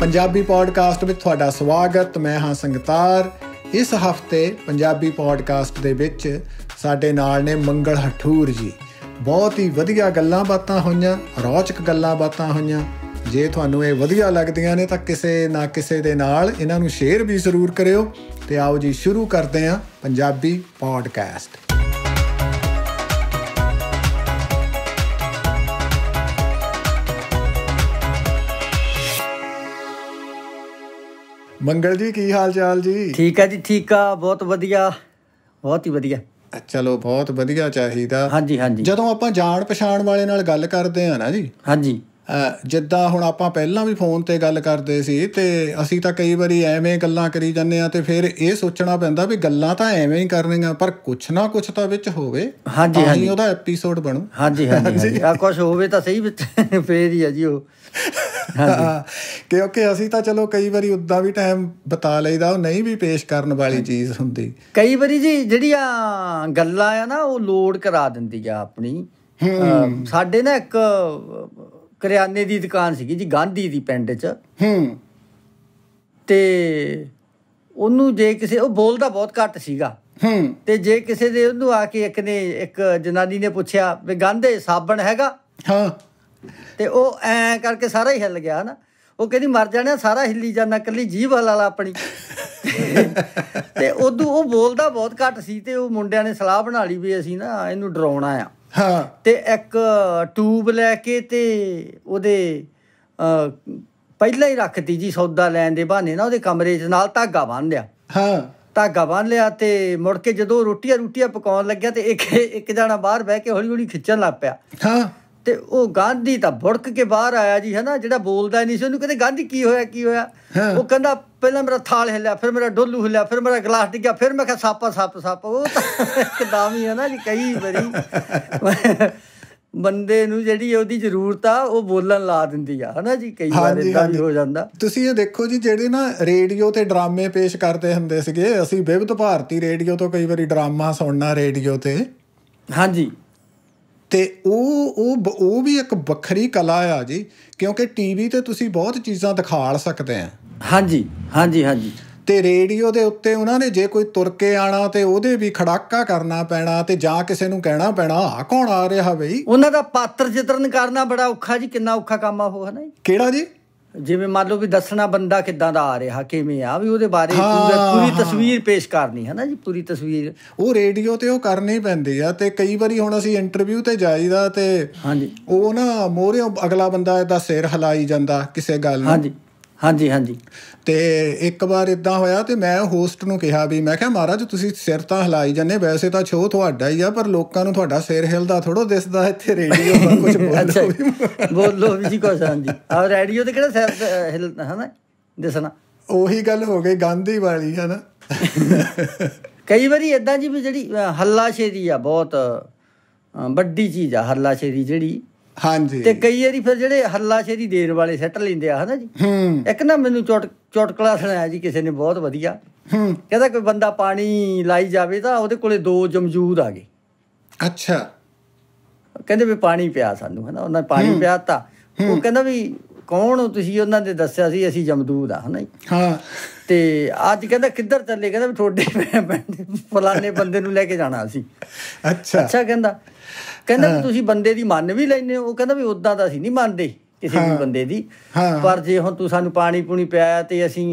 Punjabi podcast ਵਿੱਚ ਤੁਹਾਡਾ ਸਵਾਗਤ ਮੈਂ ਹਾਂ ਸੰਗਤਾਰ ਇਸ ਹਫਤੇ ਪੰਜਾਬੀ ਪੋਡਕਾਸਟ ਦੇ ਵਿੱਚ ਸਾਡੇ ਨਾਲ ਨੇ ਮੰਗਲ ਹਠੂਰ ਜੀ ਬਹੁਤ ਹੀ ਵਧੀਆ ਗੱਲਾਂ ਬਾਤਾਂ ਹੋਈਆਂ ਰੌਚਕ ਗੱਲਾਂ ਬਾਤਾਂ ਹੋਈਆਂ ਜੇ ਤੁਹਾਨੂੰ ਇਹ ਵਧੀਆ ਲੱਗਦੀਆਂ ਨੇ ਤਾਂ ਕਿਸੇ ਨਾ ਕਿਸੇ ਦੇ ਨਾਲ ਇਹਨਾਂ ਨੂੰ ਸ਼ੇਅਰ ਵੀ ਜ਼ਰੂਰ ਕਰਿਓ ਤੇ ਆਓ ਜੀ ਸ਼ੁਰੂ ਕਰਦੇ ਹਾਂ ਪੰਜਾਬੀ ਪੋਡਕਾਸਟ ਮੰਗਲ ਜੀ ਕੀ ਹਾਲ ਚਾਲ ਜੀ ਠੀਕ ਹੈ ਜੀ ਠੀਕ ਆ ਬਹੁਤ ਵਧੀਆ ਬਹੁਤ ਹੀ ਵਧੀਆ ਚਲੋ ਬਹੁਤ ਵਧੀਆ ਚਾਹੀਦਾ ਹਾਂਜੀ ਹਾਂਜੀ ਜਦੋਂ ਆਪਾਂ ਜਾਣ ਪਛਾਣ ਵਾਲੇ ਨਾਲ ਗੱਲ ਕਰਦੇ ਆ ਨਾ ਜੀ ਹਾਂਜੀ ਜਿੱਦਾਂ ਹੁਣ ਆਪਾਂ ਪਹਿਲਾਂ ਵੀ ਫੋਨ ਤੇ ਗੱਲ ਕਰਦੇ ਸੀ ਤੇ ਅਸੀਂ ਤਾਂ ਕਈ ਵਾਰੀ ਐਵੇਂ ਗੱਲਾਂ ਕਰੀ ਜਾਂਦੇ ਆ ਤੇ ਫਿਰ ਇਹ ਸੋਚਣਾ ਪੈਂਦਾ ਵੀ ਗੱਲਾਂ ਤਾਂ ਐਵੇਂ ਹੀ ਕਰਨੀਆਂ ਪਰ ਕੁਛ ਨਾ ਕੁਛ ਤਾਂ ਵਿੱਚ ਹੋਵੇ ਹਾਂਜੀ ਹਾਂਜੀ ਉਹਦਾ ਐਪੀਸੋਡ ਬਣੂ ਹਾਂਜੀ ਹਾਂਜੀ ਆ ਕੁਛ ਹੋਵੇ ਤਾਂ ਸਹੀ ਵਿੱਚ ਫੇਰ ਹੀ ਆ ਜੀ ਉਹ ਕਿਉਂਕਿ ਅਸੀਂ ਤਾਂ ਚਲੋ ਕਈ ਵਾਰੀ ਉਦਾਂ ਵੀ ਟਾਈਮ ਬਤਾ ਲਈਦਾ ਉਹ ਨਹੀਂ ਵੀ ਪੇਸ਼ ਕਰਨ ਵਾਲੀ ਚੀਜ਼ ਹੁੰਦੀ ਕਈ ਵਾਰੀ ਜੀ ਜਿਹੜੀ ਆ ਗੱਲਾਂ ਆ ਨਾ ਉਹ ਲੋਡ ਕਰਾ ਦਿੰਦੀ ਆ ਆਪਣੀ ਸਾਡੇ ਨਾ ਇੱਕ ਕਰਿਆਨੇ ਦੀ ਦੁਕਾਨ ਸੀਗੀ ਜੀ ਗਾਂਧੀ ਦੀ ਪਿੰਡ 'ਚ ਹੂੰ ਤੇ ਉਹਨੂੰ ਜੇ ਕਿਸੇ ਉਹ ਬੋਲਦਾ ਬਹੁਤ ਘੱਟ ਸੀਗਾ ਹੂੰ ਤੇ ਜੇ ਕਿਸੇ ਦੇ ਉਹਨੂੰ ਆ ਕੇ ਇੱਕ ਨੇ ਇੱਕ ਜਨਾਨੀ ਨੇ ਪੁੱਛਿਆ ਵੀ ਗਾਂਧੇ ਸਾਬਣ ਹੈਗਾ ਹਾਂ ਤੇ ਉਹ ਐ ਕਰਕੇ ਸਾਰਾ ਹੀ ਹਿੱਲ ਗਿਆ ਹਨਾ ਉਹ ਕਹਿੰਦੀ ਮਰ ਜਾਣਾ ਸਾਰਾ ਹਿੱਲੀ ਜਾਂਦਾ ਕੱਲੀ ਜੀਭ ਵਾਲਾ ਆਪਣੀ ਤੇ ਉਦੋਂ ਉਹ ਬੋਲਦਾ ਬਹੁਤ ਘੱਟ ਸੀ ਤੇ ਉਹ ਮੁੰਡਿਆਂ ਨੇ ਸਲਾਹ ਬਣਾ ਲਈ ਵੀ ਅਸੀਂ ਨਾ ਇਹਨੂੰ ਡਰਾਉਣਾ ਆ ਹਾਂ ਤੇ ਇੱਕ ਟੂਬ ਲੈ ਕੇ ਤੇ ਉਹਦੇ ਪਹਿਲਾਂ ਹੀ ਰੱਖਤੀ ਜੀ ਸੌਦਾ ਲੈਣ ਦੇ ਬਹਾਨੇ ਨਾ ਉਹਦੇ ਕਮਰੇ 'ਚ ਨਾਲ ਧਾਗਾ ਬੰਨ ਲਿਆ ਹਾਂ ਧਾਗਾ ਬੰਨ ਲਿਆ ਤੇ ਮੁੜ ਕੇ ਜਦੋਂ ਰੋਟੀਆਂ ਰੋਟੀਆਂ ਪਕਾਉਣ ਲੱਗਿਆ ਤੇ ਇੱਕ ਇੱਕ ਜਣਾ ਬਾਹਰ ਬਹਿ ਕੇ ਹੌਲੀ ਹੌਲੀ ਖਿੱਚਣ ਲੱਗ ਪਿਆ ਹਾਂ ਤੇ ਉਹ ਗਾਂਧੀ ਤਾਂ ਭੜਕ ਕੇ ਬਾਹਰ ਆਇਆ ਜੀ ਹੈ ਨਾ ਜਿਹੜਾ ਬੋਲਦਾ ਨਹੀਂ ਸੀ ਉਹਨੂੰ ਕਹਿੰਦੇ ਗਾਂਧੀ ਕੀ ਹੋਇਆ ਕੀ ਹੋਇਆ ਉਹ ਕਹਿੰਦਾ ਪਹਿਲਾਂ ਮੇਰਾ ਥਾਲ ਹਿੱਲਿਆ ਫਿਰ ਮੇਰਾ ਡੋਲੂ ਹਿੱਲਿਆ ਫਿਰ ਮੇਰਾ ਗਲਾਸ ਡਿੱਗਿਆ ਫਿਰ ਮੈਂ ਕਿਹਾ ਸਾਪਾ ਸੱਪ ਸੱਪ ਉਹ ਤਾਂ ਇੱਕਦਮ ਹੀ ਹੈ ਨਾ ਜੀ ਕਈ ਵਾਰੀ ਬੰਦੇ ਨੂੰ ਜਿਹੜੀ ਉਹਦੀ ਜ਼ਰੂਰਤ ਆ ਉਹ ਬੋਲਣ ਲਾ ਦਿੰਦੀ ਆ ਹਨਾ ਜੀ ਕਈ ਵਾਰ ਇਦਾਂ ਵੀ ਹੋ ਜਾਂਦਾ ਤੁਸੀਂ ਇਹ ਦੇਖੋ ਜੀ ਜਿਹੜੇ ਨਾ ਰੇਡੀਓ ਤੇ ਡਰਾਮੇ ਪੇਸ਼ ਕਰਦੇ ਹੁੰਦੇ ਸੀਗੇ ਅਸੀਂ ਵਿਵਧ ਭਾਰਤੀ ਰੇਡੀਓ ਤੋਂ ਕਈ ਵਾਰੀ ਡਰਾਮਾ ਸੁਣਨਾ ਰੇਡੀਓ ਤੇ ਹਾਂਜੀ ਤੇ ਉਹ ਉਹ ਉਹ ਵੀ ਇੱਕ ਵੱਖਰੀ ਕਲਾ ਆ ਜੀ ਕਿਉਂਕਿ ਟੀਵੀ ਤੇ ਤੁਸੀਂ ਬਹੁਤ ਚੀਜ਼ਾਂ ਦਿਖਾਲ ਸਕਦੇ ਆ ਹਾਂਜੀ ਹਾਂਜੀ ਹਾਂਜੀ ਤੇ ਰੇਡੀਓ ਦੇ ਉੱਤੇ ਉਹਨਾਂ ਨੇ ਜੇ ਕੋਈ ਤੁਰ ਕੇ ਆਣਾ ਤੇ ਉਹਦੇ ਵੀ ਖੜਾਕਾ ਕਰਨਾ ਪੈਣਾ ਤੇ ਜਾਂ ਕਿਸੇ ਨੂੰ ਕਹਿਣਾ ਪੈਣਾ ਆ ਕੌਣ ਆ ਰਿਹਾ ਬਈ ਉਹਨਾਂ ਦਾ ਪਾਤਰ ਚਿਤਰਨ ਕਰਨਾ ਬੜਾ ਔਖਾ ਜੀ ਕਿੰਨਾ ਔਖਾ ਕੰਮ ਆ ਉਹ ਹਨਾ ਕਿਹੜਾ ਜੀ ਜਿਵੇਂ ਮੰਨ ਲਓ ਵੀ ਦੱਸਣਾ ਬੰਦਾ ਕਿੱਦਾਂ ਦਾ ਆ ਰਿਹਾ ਕਿਵੇਂ ਆ ਵੀ ਉਹਦੇ ਬਾਰੇ ਪੂਰੀ ਤਸਵੀਰ ਪੇਸ਼ ਕਰਨੀ ਹੈ ਨਾ ਜੀ ਪੂਰੀ ਤਸਵੀਰ ਉਹ ਰੇਡੀਓ ਤੇ ਉਹ ਕਰਨੀ ਪੈਂਦੀ ਆ ਤੇ ਕਈ ਵਾਰੀ ਹੁਣ ਅਸੀਂ ਇੰਟਰਵਿਊ ਤੇ ਜਾਈਦਾ ਤੇ ਹਾਂਜੀ ਉਹ ਨਾ ਮੋਹਰੇ ਅਗਲਾ ਬੰਦਾ ਇਹਦਾ ਸਿਰ ਹਲਾਈ ਜਾਂਦਾ ਕਿਸੇ ਗੱਲ ਨੂੰ ਹਾਂਜੀ ਹਾਂਜੀ ਹਾਂਜੀ ਤੇ ਇੱਕ ਵਾਰ ਇਦਾਂ ਹੋਇਆ ਤੇ ਮੈਂ ਹੋਸਟ ਨੂੰ ਕਿਹਾ ਵੀ ਮੈਂ ਕਿਹਾ ਮਹਾਰਾਜ ਤੁਸੀਂ ਸਿਰ ਤਾਂ ਹਿਲਾਈ ਜਾਂਦੇ ਵੈਸੇ ਤਾਂ ਸ਼ੋਅ ਤੁਹਾਡਾ ਹੀ ਆ ਪਰ ਲੋਕਾਂ ਨੂੰ ਤੁਹਾਡਾ ਸਿਰ ਹਿਲਦਾ ਥੋੜੋ ਦਿਸਦਾ ਇੱਥੇ ਰੇਡੀਓ ਦਾ ਕੁਝ ਬੋਲੋ ਬੋਲੋ ਵੀ ਜੀ ਕੁਝ ਹਾਂਜੀ ਆ ਰੇਡੀਓ ਤੇ ਕਿਹੜਾ ਸਿਰ ਹਿਲਦਾ ਹਨਾ ਦਿਸਣਾ ਉਹੀ ਗੱਲ ਹੋ ਗਈ ਗਾਂਧੀ ਵਾਲੀ ਹਨਾ ਕਈ ਵਾਰੀ ਇਦਾਂ ਜੀ ਵੀ ਜਿਹੜੀ ਹੱਲਾਸ਼ੇਰੀ ਆ ਬਹੁਤ ਵੱਡੀ ਚੀਜ਼ ਆ ਹੱਲਾਸ਼ੇਰੀ ਜਿਹੜੀ ਹਾਂਜੀ ਤੇ ਕਈ ਵਾਰੀ ਫਿਰ ਜਿਹੜੇ ਹੱਲਾਸ਼ੇਰੀ ਦੇਣ ਵਾਲੇ ਸੈੱਟ ਲੈਂਦੇ ਆ ਹਨਾ ਜੀ ਹੂੰ ਇੱਕ ਨਾ ਮੈਨੂੰ ਚੋਟ ਚੋਟਕਲਾ ਸੁਣਾਇਆ ਜੀ ਕਿਸੇ ਨੇ ਬਹੁਤ ਵਧੀਆ ਹੂੰ ਕਹਿੰਦਾ ਕੋਈ ਬੰਦਾ ਪਾਣੀ ਲਾਈ ਜਾਵੇ ਤਾਂ ਉਹਦੇ ਕੋਲੇ ਦੋ ਜਮਜੂਦ ਆ ਗਏ ਅੱਛਾ ਕਹਿੰਦੇ ਵੀ ਪਾਣੀ ਪਿਆ ਸਾਨੂੰ ਹਨਾ ਉਹਨਾਂ ਪਾਣੀ ਪਿਆਤਾ ਉਹ ਕਹਿੰਦਾ ਵੀ ਕੌਣ ਹੋ ਤੁਸੀਂ ਉਹਨਾਂ ਦੇ ਦੱਸਿਆ ਸੀ ਅਸੀਂ ਜਮਦੂਦ ਆ ਹਨਾ ਹਾਂ ਤੇ ਅੱਜ ਕਹਿੰਦਾ ਕਿੱਧਰ ਚੱਲੇ ਕਹਿੰਦਾ ਵੀ ਥੋੜੇ ਫਲਾਣੇ ਬੰਦੇ ਨੂੰ ਲੈ ਕੇ ਜਾਣਾ ਸੀ ਅੱਛਾ ਅੱਛਾ ਕਹਿੰਦਾ ਕਹਿੰਦਾ ਤੁਸੀਂ ਬੰਦੇ ਦੀ ਮੰਨ ਵੀ ਲੈਨੇ ਹੋ ਉਹ ਕਹਿੰਦਾ ਵੀ ਉਦਾਂ ਦਾ ਸੀ ਨਹੀਂ ਮੰਨਦੇ ਕਿਸੇ ਵੀ ਬੰਦੇ ਦੀ ਪਰ ਜੇ ਹੁਣ ਤੂੰ ਸਾਨੂੰ ਪਾਣੀ ਪੂਣੀ ਪਿਆਇਆ ਤੇ ਅਸੀਂ